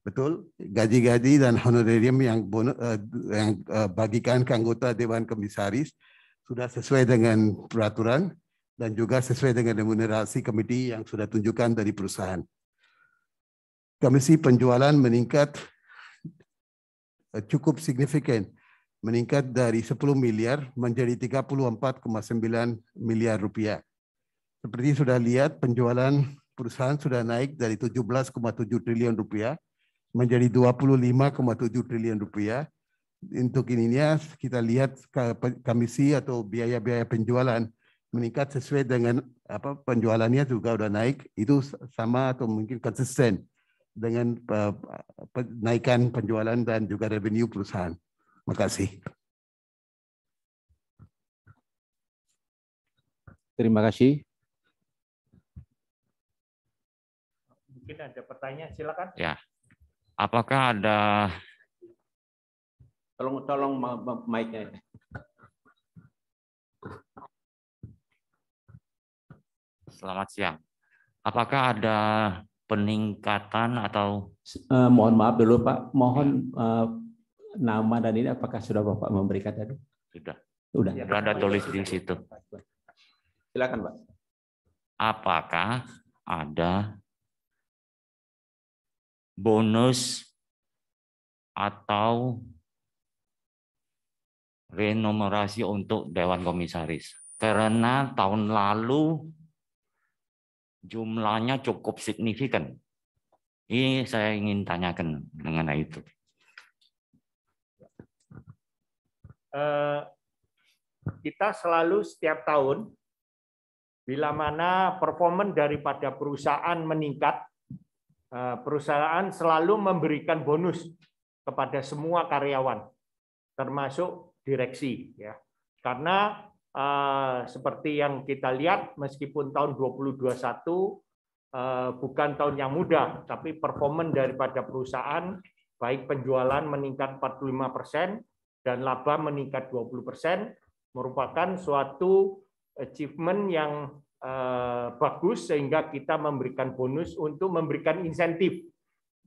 Betul, gaji-gaji dan honorarium yang bonus, uh, yang uh, bagikan ke anggota Dewan Komisaris sudah sesuai dengan peraturan dan juga sesuai dengan remunerasi komite yang sudah tunjukkan dari perusahaan. Komisi penjualan meningkat eh, cukup signifikan, meningkat dari 10 miliar menjadi 34,9 miliar rupiah. Seperti sudah lihat, penjualan perusahaan sudah naik dari 17,7 triliun rupiah menjadi 25,7 triliun rupiah untuk ininya kita lihat komisi atau biaya-biaya penjualan meningkat sesuai dengan apa penjualannya juga udah naik itu sama atau mungkin konsisten dengan penaikan penjualan dan juga revenue perusahaan. Makasih. Terima kasih. Mungkin ada pertanyaan, silakan. Ya. Apakah ada Tolong tolong mic-nya. Selamat siang. Apakah ada peningkatan atau eh, mohon maaf dulu Pak, mohon eh, nama dan ini apakah sudah Bapak memberikan tadi? Sudah. Sudah. Sudah ada tulis di situ. Silakan, Pak. Apakah ada bonus atau renumerasi untuk Dewan Komisaris. Karena tahun lalu jumlahnya cukup signifikan. Ini saya ingin tanyakan mengenai itu. Eh, kita selalu setiap tahun, bila mana performa daripada perusahaan meningkat, eh, perusahaan selalu memberikan bonus kepada semua karyawan, termasuk direksi ya. Karena eh, seperti yang kita lihat meskipun tahun 2021 eh, bukan tahun yang mudah, tapi performa daripada perusahaan baik penjualan meningkat 45% dan laba meningkat 20% merupakan suatu achievement yang eh, bagus sehingga kita memberikan bonus untuk memberikan insentif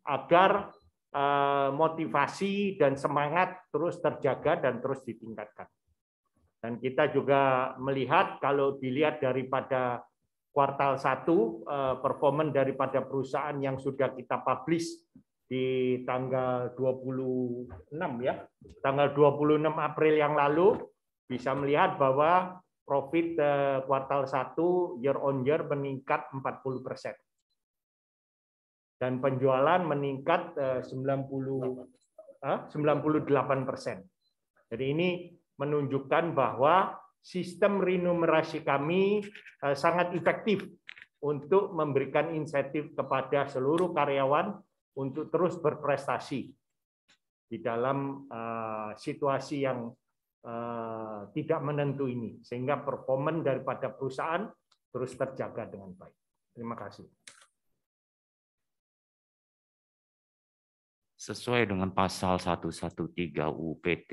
agar Eh, motivasi dan semangat terus terjaga dan terus ditingkatkan. Dan kita juga melihat kalau dilihat daripada kuartal satu eh, performa daripada perusahaan yang sudah kita publish di tanggal 26 ya, tanggal 26 April yang lalu bisa melihat bahwa profit eh, kuartal satu year on year meningkat 40 persen dan penjualan meningkat 90 eh, 98 eh, persen. Jadi ini menunjukkan bahwa sistem renumerasi kami eh, sangat efektif untuk memberikan insentif kepada seluruh karyawan untuk terus berprestasi di dalam situasi yang tidak menentu ini, sehingga performa daripada perusahaan terus terjaga dengan baik. Terima kasih. Sesuai dengan pasal 113 UPT,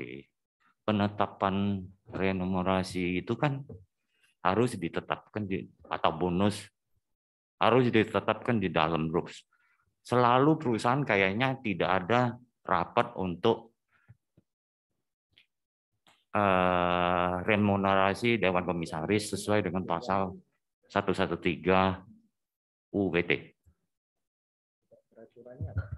penetapan remunerasi itu kan harus ditetapkan di, atau bonus harus ditetapkan di dalam rules. Selalu perusahaan kayaknya tidak ada rapat untuk uh, remunerasi dewan komisaris sesuai dengan pasal 113 UPT. Peraturannya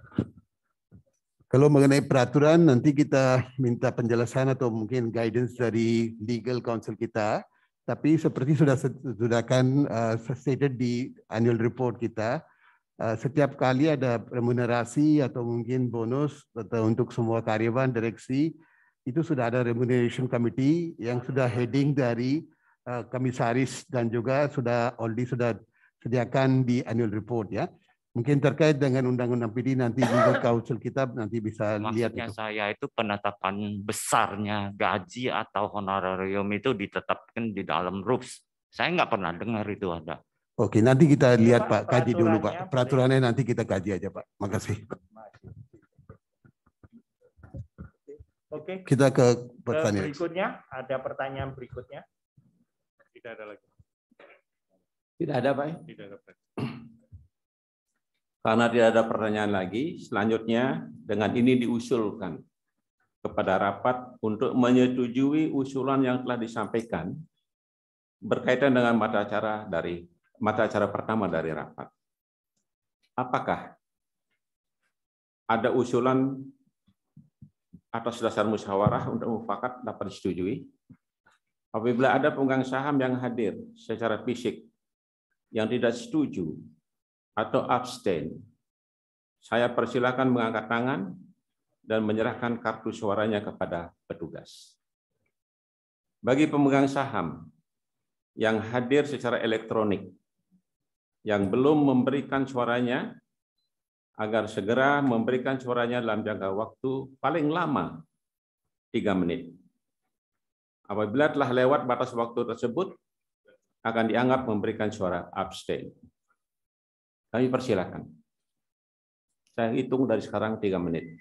kalau mengenai peraturan, nanti kita minta penjelasan atau mungkin guidance dari legal counsel kita. Tapi seperti sudah sudah kan uh, eh, stated di annual report kita, uh, setiap kali ada remunerasi atau mungkin bonus atau untuk semua karyawan direksi itu sudah ada remuneration committee yang sudah heading dari uh, komisaris dan juga sudah already sudah sediakan di annual report ya. Mungkin terkait dengan undang-undang PD nanti juga kausul kita nanti bisa Maksudnya lihat itu. saya itu penetapan besarnya gaji atau honorarium itu ditetapkan di dalam RUPS. Saya nggak pernah dengar itu ada. Oke, nanti kita iya, lihat Pak, kaji dulu Pak. Peraturannya nanti kita kaji aja Pak. Makasih. Oke. Kita ke pertanyaan. Berikutnya ada pertanyaan berikutnya. Tidak ada lagi. Tidak ada Pak. Tidak ada Pak. Karena tidak ada pertanyaan lagi, selanjutnya dengan ini diusulkan kepada rapat untuk menyetujui usulan yang telah disampaikan berkaitan dengan mata acara dari mata acara pertama dari rapat. Apakah ada usulan atas dasar musyawarah untuk mufakat dapat disetujui? Apabila ada pemegang saham yang hadir secara fisik yang tidak setuju atau abstain, saya persilakan mengangkat tangan dan menyerahkan kartu suaranya kepada petugas. Bagi pemegang saham yang hadir secara elektronik, yang belum memberikan suaranya, agar segera memberikan suaranya dalam jangka waktu paling lama tiga menit. Apabila telah lewat batas waktu tersebut, akan dianggap memberikan suara abstain. Kami persilahkan Saya hitung dari sekarang tiga menit.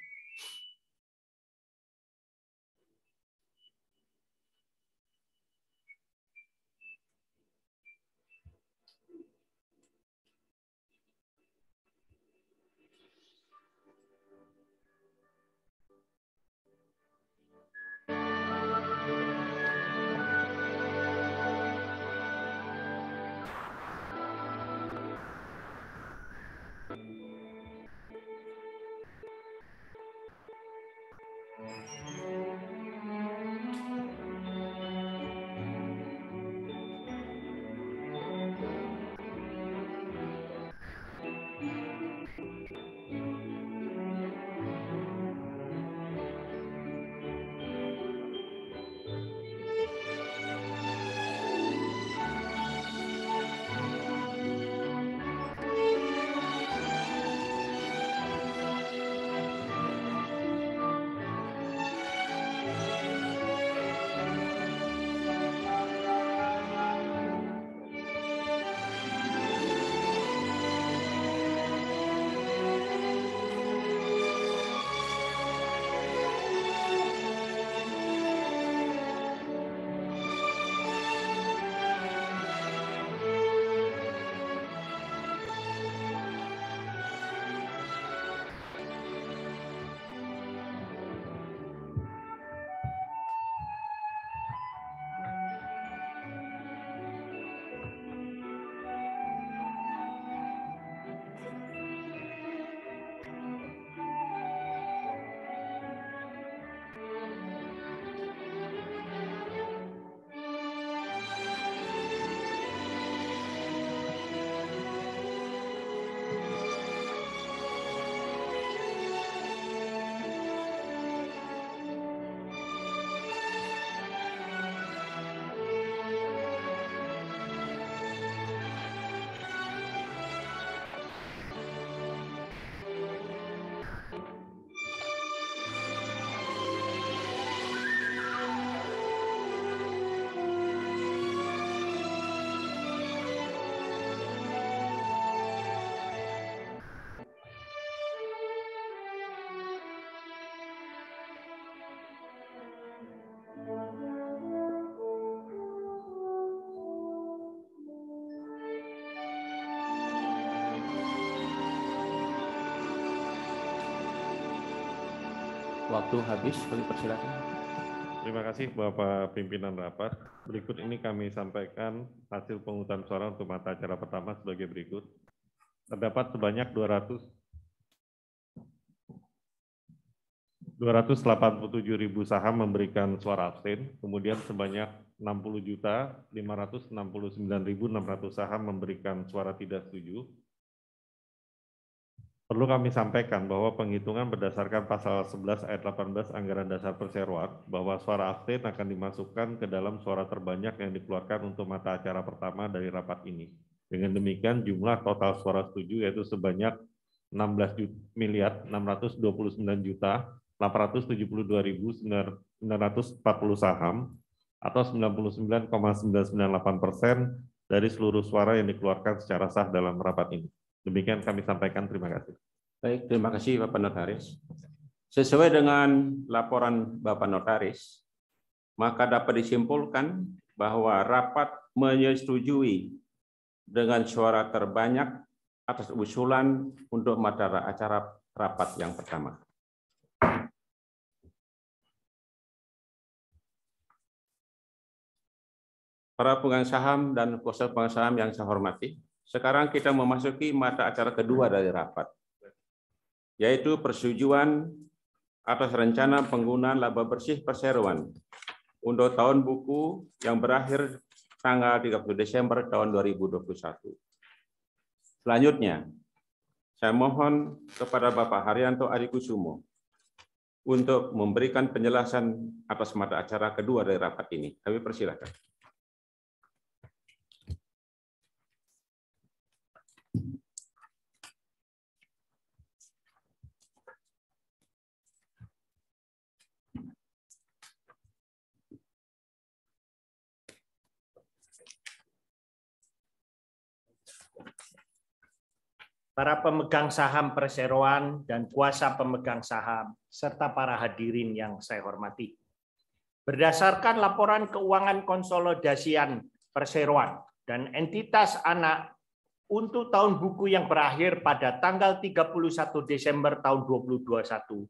Waktu habis, kami persilakan. Terima kasih Bapak Pimpinan Rapat. Berikut ini kami sampaikan hasil penghutang suara untuk mata acara pertama sebagai berikut. Terdapat sebanyak 200 287 ribu saham memberikan suara absen. kemudian sebanyak 60 juta 569.600 saham memberikan suara tidak setuju, Perlu kami sampaikan bahwa penghitungan berdasarkan pasal 11 ayat 18 Anggaran Dasar Perseroan bahwa suara abstain akan dimasukkan ke dalam suara terbanyak yang dikeluarkan untuk mata acara pertama dari rapat ini. Dengan demikian jumlah total suara setuju yaitu sebanyak 16 miliar 629 juta 872.940 saham atau 99,998 persen dari seluruh suara yang dikeluarkan secara sah dalam rapat ini. Demikian kami sampaikan. Terima kasih. Baik, terima kasih Bapak Notaris. Sesuai dengan laporan Bapak Notaris, maka dapat disimpulkan bahwa rapat menyetujui dengan suara terbanyak atas usulan untuk materi acara rapat yang pertama. Para pengusaha saham dan kuasa pengusaha saham yang saya hormati, sekarang kita memasuki mata acara kedua dari rapat, yaitu persetujuan atas rencana penggunaan laba bersih perseroan untuk tahun buku yang berakhir tanggal 30 Desember tahun 2021. Selanjutnya, saya mohon kepada Bapak Haryanto Arikusumo untuk memberikan penjelasan atas mata acara kedua dari rapat ini. Kami persilahkan. para pemegang saham perseroan dan kuasa pemegang saham, serta para hadirin yang saya hormati. Berdasarkan laporan keuangan konsolidasian perseroan dan entitas anak untuk tahun buku yang berakhir pada tanggal 31 Desember tahun 2021,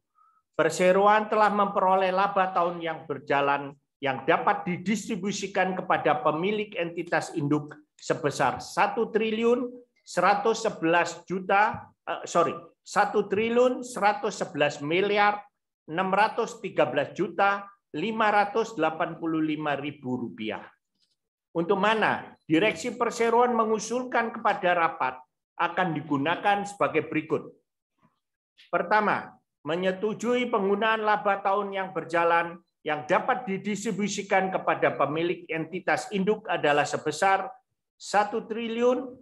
perseroan telah memperoleh laba tahun yang berjalan yang dapat didistribusikan kepada pemilik entitas induk sebesar 1 triliun 111 juta eh, sorry 1 triliun 111 miliar 613 juta 585 ribu rupiah. Untuk mana? Direksi perseroan mengusulkan kepada rapat akan digunakan sebagai berikut. Pertama, menyetujui penggunaan laba tahun yang berjalan yang dapat didistribusikan kepada pemilik entitas induk adalah sebesar 1 triliun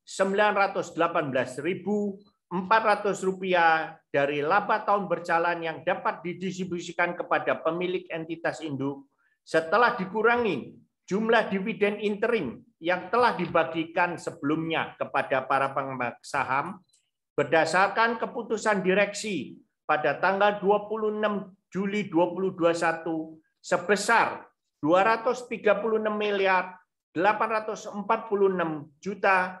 rp rupiah dari laba tahun berjalan yang dapat didistribusikan kepada pemilik entitas induk setelah dikurangi jumlah dividen interim yang telah dibagikan sebelumnya kepada para pengembang saham berdasarkan keputusan direksi pada tanggal 26 Juli 2021 sebesar 236 miliar 846 juta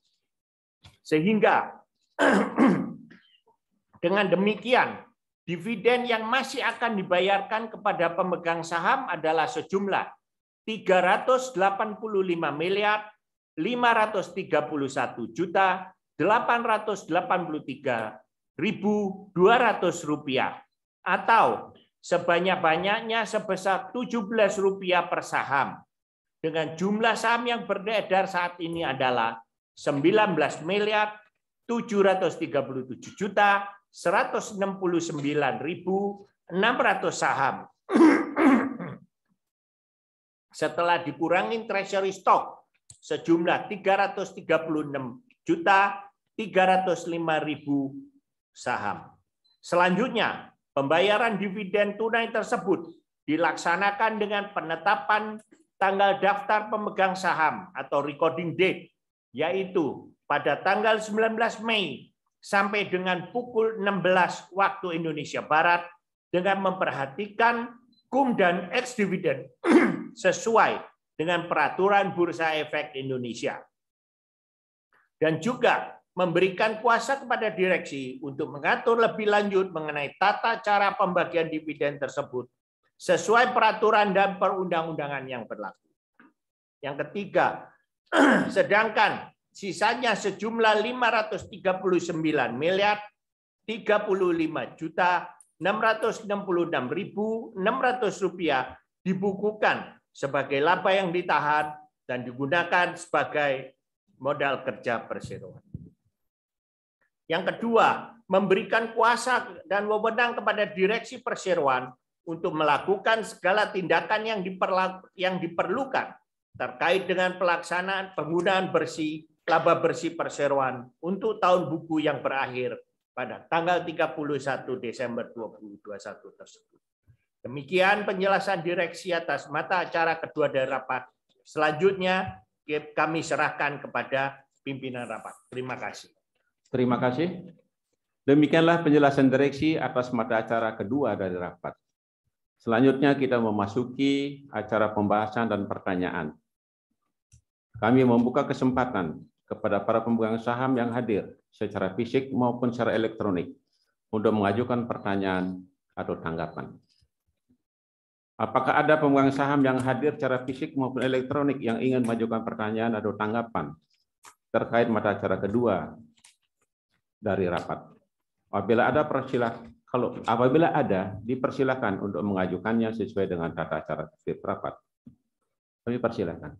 Sehingga dengan demikian dividen yang masih akan dibayarkan kepada pemegang saham adalah sejumlah 385 miliar 531 juta 883 ribu 200 rupiah atau sebanyak-banyaknya sebesar 17 rupiah per saham dengan jumlah saham yang beredar saat ini adalah 19 miliar 737 juta 169.600 ribu ratus saham. Setelah dikurangi treasury stock sejumlah 336 juta lima ribu saham. Selanjutnya, pembayaran dividen tunai tersebut dilaksanakan dengan penetapan tanggal daftar pemegang saham atau recording date yaitu pada tanggal 19 Mei sampai dengan pukul 16 waktu Indonesia Barat dengan memperhatikan kum dan ex dividen sesuai dengan peraturan Bursa Efek Indonesia. Dan juga memberikan kuasa kepada direksi untuk mengatur lebih lanjut mengenai tata cara pembagian dividen tersebut sesuai peraturan dan perundang-undangan yang berlaku. Yang ketiga, Sedangkan sisanya sejumlah 539 miliar 35 juta 666.600 ribu rupiah dibukukan sebagai laba yang ditahan dan digunakan sebagai modal kerja perseroan. Yang kedua, memberikan kuasa dan wewenang kepada direksi perseroan untuk melakukan segala tindakan yang, yang diperlukan terkait dengan pelaksanaan penggunaan bersih laba bersih perseroan untuk tahun buku yang berakhir pada tanggal 31 Desember 2021 tersebut. Demikian penjelasan direksi atas mata acara kedua dari rapat. Selanjutnya kami serahkan kepada pimpinan rapat. Terima kasih. Terima kasih. Demikianlah penjelasan direksi atas mata acara kedua dari rapat. Selanjutnya kita memasuki acara pembahasan dan pertanyaan. Kami membuka kesempatan kepada para pemegang saham yang hadir secara fisik maupun secara elektronik untuk mengajukan pertanyaan atau tanggapan. Apakah ada pemegang saham yang hadir secara fisik maupun elektronik yang ingin mengajukan pertanyaan atau tanggapan terkait mata acara kedua dari rapat? Apabila ada persilah kalau apabila ada dipersilakan untuk mengajukannya sesuai dengan tata acara rapat. Kami persilakan.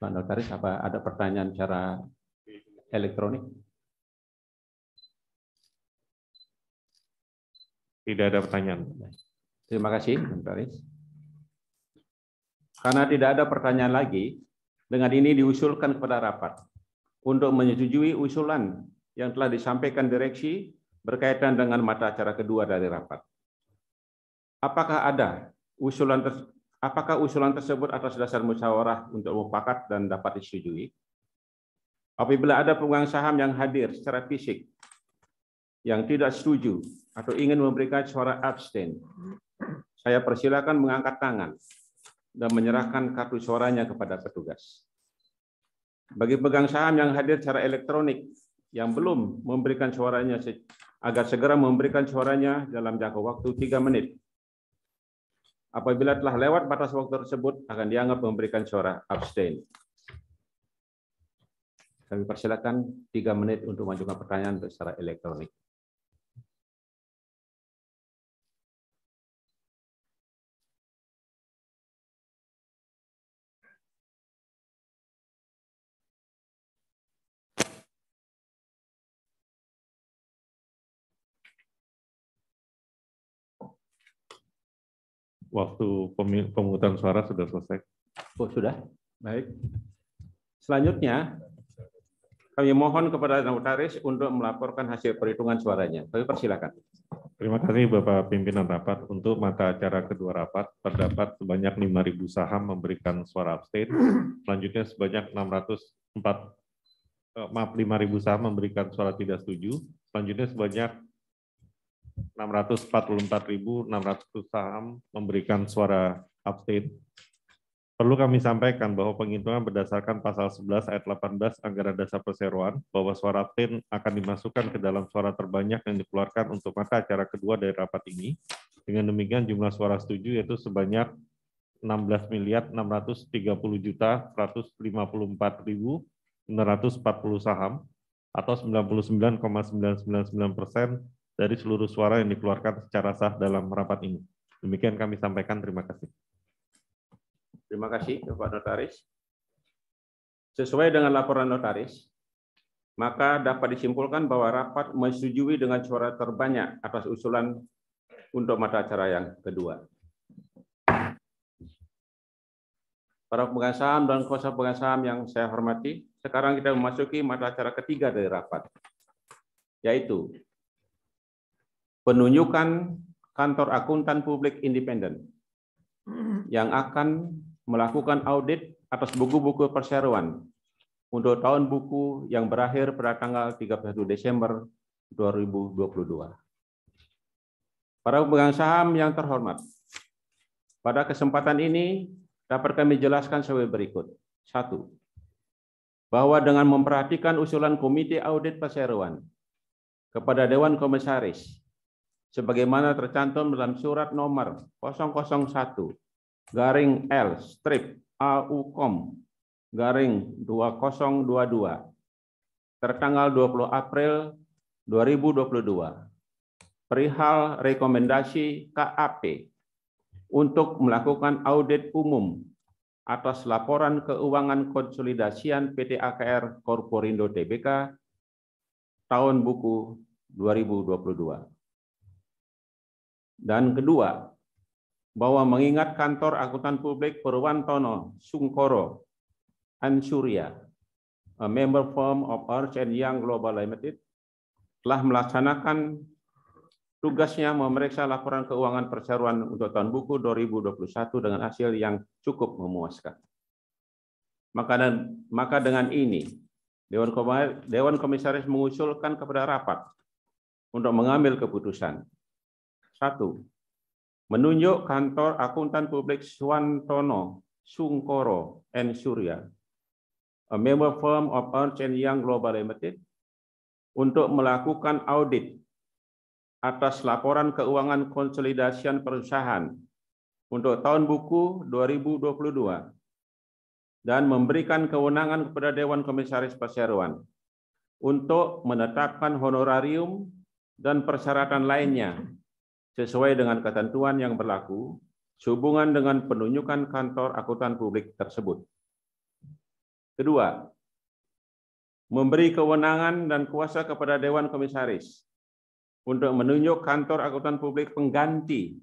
Pak Notaris, apa ada pertanyaan secara elektronik? Tidak ada pertanyaan. Terima kasih, Notaris. Karena tidak ada pertanyaan lagi, dengan ini diusulkan kepada rapat untuk menyetujui usulan yang telah disampaikan direksi berkaitan dengan mata acara kedua dari rapat. Apakah ada usulan Apakah usulan tersebut atas dasar musyawarah untuk mufakat dan dapat disetujui? Apabila ada pemegang saham yang hadir secara fisik yang tidak setuju atau ingin memberikan suara abstain, saya persilakan mengangkat tangan dan menyerahkan kartu suaranya kepada petugas. Bagi pegang saham yang hadir secara elektronik yang belum memberikan suaranya agar segera memberikan suaranya dalam jangka waktu 3 menit Apabila telah lewat batas waktu tersebut, akan dianggap memberikan suara abstain. Kami persilakan tiga menit untuk mengajukan pertanyaan secara elektronik. waktu pemungutan suara sudah selesai. Oh, sudah. Baik. Selanjutnya, kami mohon kepada notaris untuk melaporkan hasil perhitungan suaranya. Kami persilakan. Terima kasih Bapak Pimpinan Rapat. Untuk mata acara kedua rapat, terdapat sebanyak 5.000 saham memberikan suara abstain. Selanjutnya sebanyak 604 eh, maaf 5.000 saham memberikan suara tidak setuju. Selanjutnya sebanyak 644.600 saham memberikan suara abstain. Perlu kami sampaikan bahwa penghitungan berdasarkan pasal 11 ayat 18 Anggaran Dasar Perseroan bahwa suara abstain akan dimasukkan ke dalam suara terbanyak yang dikeluarkan untuk mata acara kedua dari rapat ini. Dengan demikian jumlah suara setuju yaitu sebanyak 16 miliar 630 juta 154.640 saham atau 99,999 persen dari seluruh suara yang dikeluarkan secara sah dalam rapat ini. Demikian kami sampaikan. Terima kasih. Terima kasih Bapak Notaris. Sesuai dengan laporan notaris, maka dapat disimpulkan bahwa rapat menyetujui dengan suara terbanyak atas usulan untuk mata acara yang kedua. Para pemegang saham dan kuasa pemegang saham yang saya hormati, sekarang kita memasuki mata acara ketiga dari rapat, yaitu penunjukan kantor akuntan publik independen yang akan melakukan audit atas buku-buku perseroan untuk tahun buku yang berakhir pada tanggal 31 Desember 2022. Para pemegang saham yang terhormat, pada kesempatan ini dapat kami jelaskan sebagai berikut. Satu, bahwa dengan memperhatikan usulan Komite Audit Perseroan kepada Dewan Komisaris sebagaimana tercantum dalam surat nomor 001 garing L strip AUKOM garing 2022 tertanggal 20 April 2022 perihal rekomendasi KAP untuk melakukan audit umum atas laporan keuangan konsolidasian PT AKR Korporindo Tbk tahun buku 2022. Dan kedua, bahwa mengingat kantor akuntan publik Purwantono Sungkoro Ansuria, a member firm of Arch and Young Global Limited, telah melaksanakan tugasnya memeriksa laporan keuangan perseroan untuk tahun buku 2021 dengan hasil yang cukup memuaskan. Maka, dan, maka dengan ini, Dewan Komisaris mengusulkan kepada rapat untuk mengambil keputusan satu, menunjuk kantor akuntan publik Swantono, Sungkoro, and Surya, a member firm of Ernst Young Global Limited, untuk melakukan audit atas laporan keuangan konsolidasi perusahaan untuk tahun buku 2022 dan memberikan kewenangan kepada Dewan Komisaris Perseroan untuk menetapkan honorarium dan persyaratan lainnya sesuai dengan ketentuan yang berlaku sehubungan dengan penunjukan kantor akuntan publik tersebut. Kedua, memberi kewenangan dan kuasa kepada Dewan Komisaris untuk menunjuk kantor akuntan publik pengganti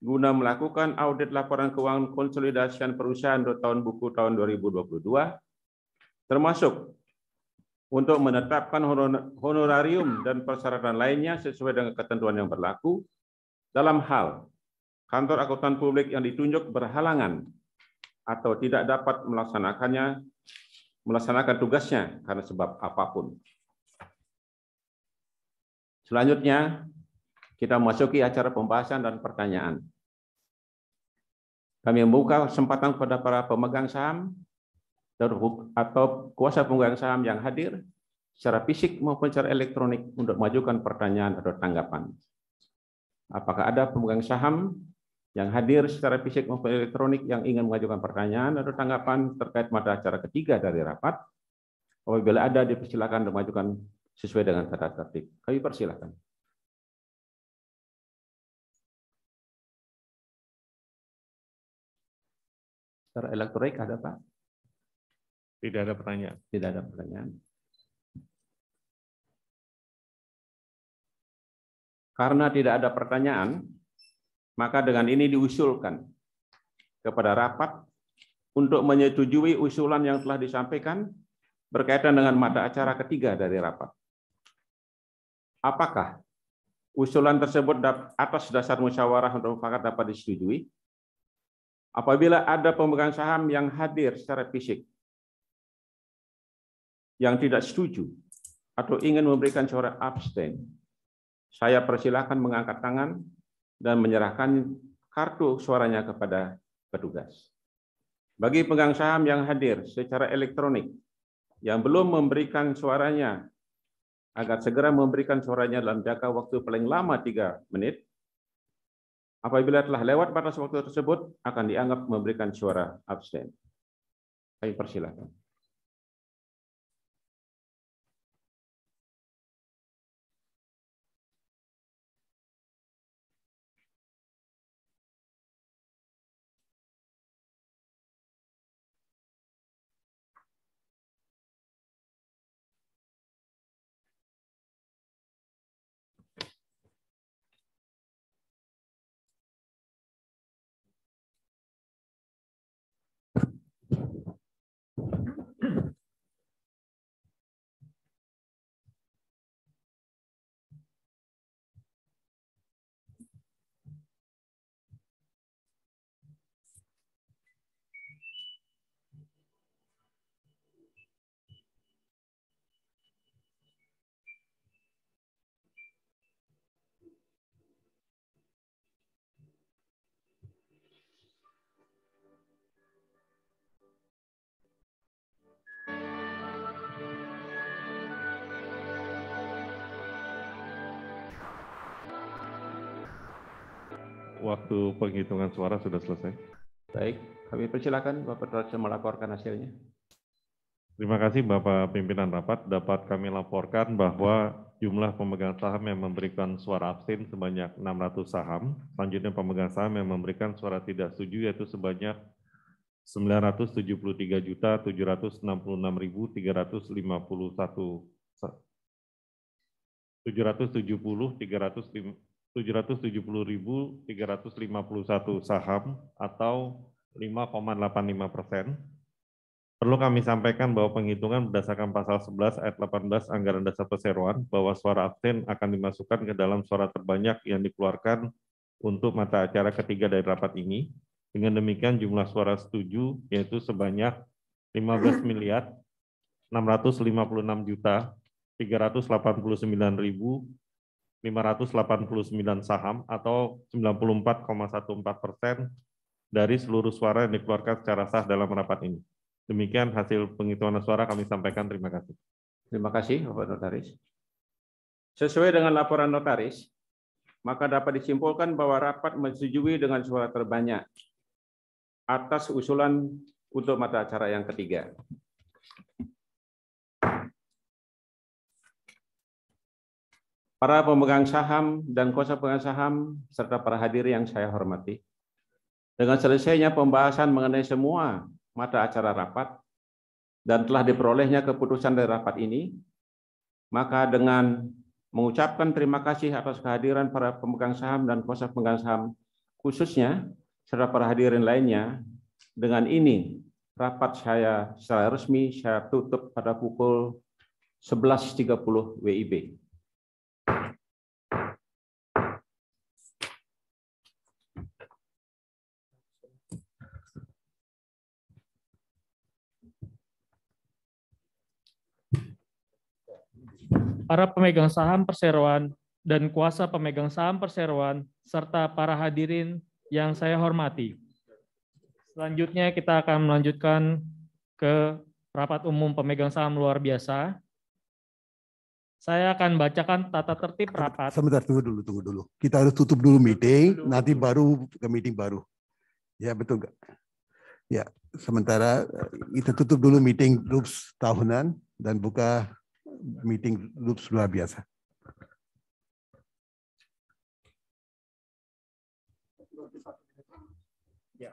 guna melakukan audit laporan keuangan konsolidasi perusahaan untuk tahun buku tahun 2022, termasuk untuk menetapkan honorarium dan persyaratan lainnya sesuai dengan ketentuan yang berlaku dalam hal kantor akuntan publik yang ditunjuk berhalangan atau tidak dapat melaksanakannya melaksanakan tugasnya karena sebab apapun. Selanjutnya kita masuki acara pembahasan dan pertanyaan. Kami membuka kesempatan kepada para pemegang saham atau kuasa pemegang saham yang hadir secara fisik maupun secara elektronik untuk mengajukan pertanyaan atau tanggapan. Apakah ada pemegang saham yang hadir secara fisik maupun elektronik yang ingin mengajukan pertanyaan atau tanggapan terkait mata acara ketiga dari rapat? Apabila ada, dipersilakan untuk mengajukan sesuai dengan tata tertib. Kami persilakan. Secara elektronik ada Pak? Tidak ada pertanyaan. Tidak ada pertanyaan. Karena tidak ada pertanyaan, maka dengan ini diusulkan kepada rapat untuk menyetujui usulan yang telah disampaikan berkaitan dengan mata acara ketiga dari rapat. Apakah usulan tersebut atas dasar musyawarah untuk mufakat dapat disetujui? Apabila ada pemegang saham yang hadir secara fisik yang tidak setuju atau ingin memberikan suara abstain, saya persilahkan mengangkat tangan dan menyerahkan kartu suaranya kepada petugas. Bagi pegang saham yang hadir secara elektronik yang belum memberikan suaranya agar segera memberikan suaranya dalam jangka waktu paling lama tiga menit. Apabila telah lewat batas waktu tersebut, akan dianggap memberikan suara abstain. Saya persilahkan. waktu penghitungan suara sudah selesai. Baik, kami persilakan Bapak Raja melaporkan hasilnya. Terima kasih Bapak Pimpinan Rapat. Dapat kami laporkan bahwa jumlah pemegang saham yang memberikan suara absen sebanyak 600 saham. Selanjutnya pemegang saham yang memberikan suara tidak setuju yaitu sebanyak 973.766.351 770 770.351 saham atau 5,85 persen. Perlu kami sampaikan bahwa penghitungan berdasarkan pasal 11 ayat 18 Anggaran Dasar Perseroan bahwa suara absen akan dimasukkan ke dalam suara terbanyak yang dikeluarkan untuk mata acara ketiga dari rapat ini. Dengan demikian jumlah suara setuju yaitu sebanyak 15 miliar 656 juta ribu 589 saham atau 94,14 persen dari seluruh suara yang dikeluarkan secara sah dalam rapat ini. Demikian hasil penghitungan suara kami sampaikan. Terima kasih. Terima kasih, Bapak Notaris. Sesuai dengan laporan notaris, maka dapat disimpulkan bahwa rapat menyetujui dengan suara terbanyak atas usulan untuk mata acara yang ketiga. para pemegang saham dan kuasa pemegang saham, serta para hadir yang saya hormati. Dengan selesainya pembahasan mengenai semua mata acara rapat, dan telah diperolehnya keputusan dari rapat ini, maka dengan mengucapkan terima kasih atas kehadiran para pemegang saham dan kuasa pemegang saham khususnya, serta para hadirin lainnya, dengan ini rapat saya secara resmi saya tutup pada pukul 11.30 WIB. para pemegang saham perseroan dan kuasa pemegang saham perseroan, serta para hadirin yang saya hormati. Selanjutnya kita akan melanjutkan ke rapat umum pemegang saham luar biasa. Saya akan bacakan tata tertib rapat. Sebentar, tunggu dulu, tunggu dulu. Kita harus tutup dulu meeting, tutup dulu. nanti baru ke meeting baru. Ya, betul nggak? Ya, sementara eh, kita tutup dulu meeting groups tahunan dan buka meeting groups do have yes. Yeah.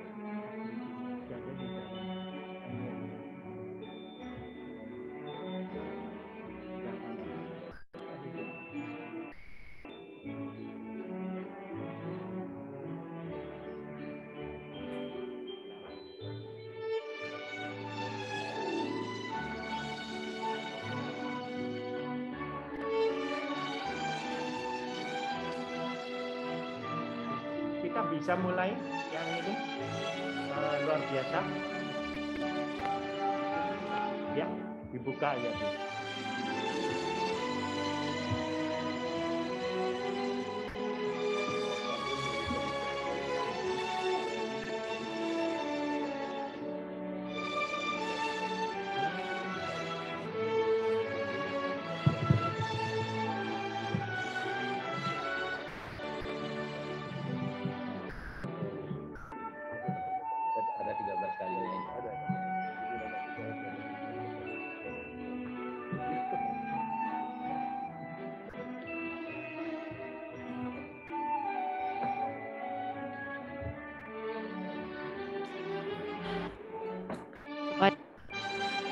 bisa mulai yang ini uh, luar biasa ya dibuka ya Bu.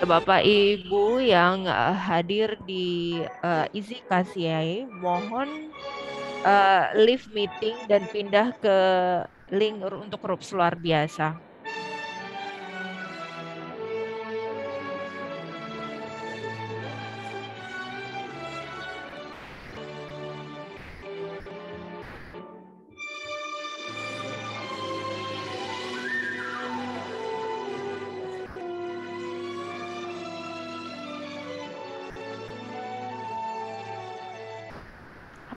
Bapak Ibu yang uh, hadir di uh, eh, Easy Kasiai, mohon uh, eh, leave meeting dan pindah ke link untuk rups luar biasa.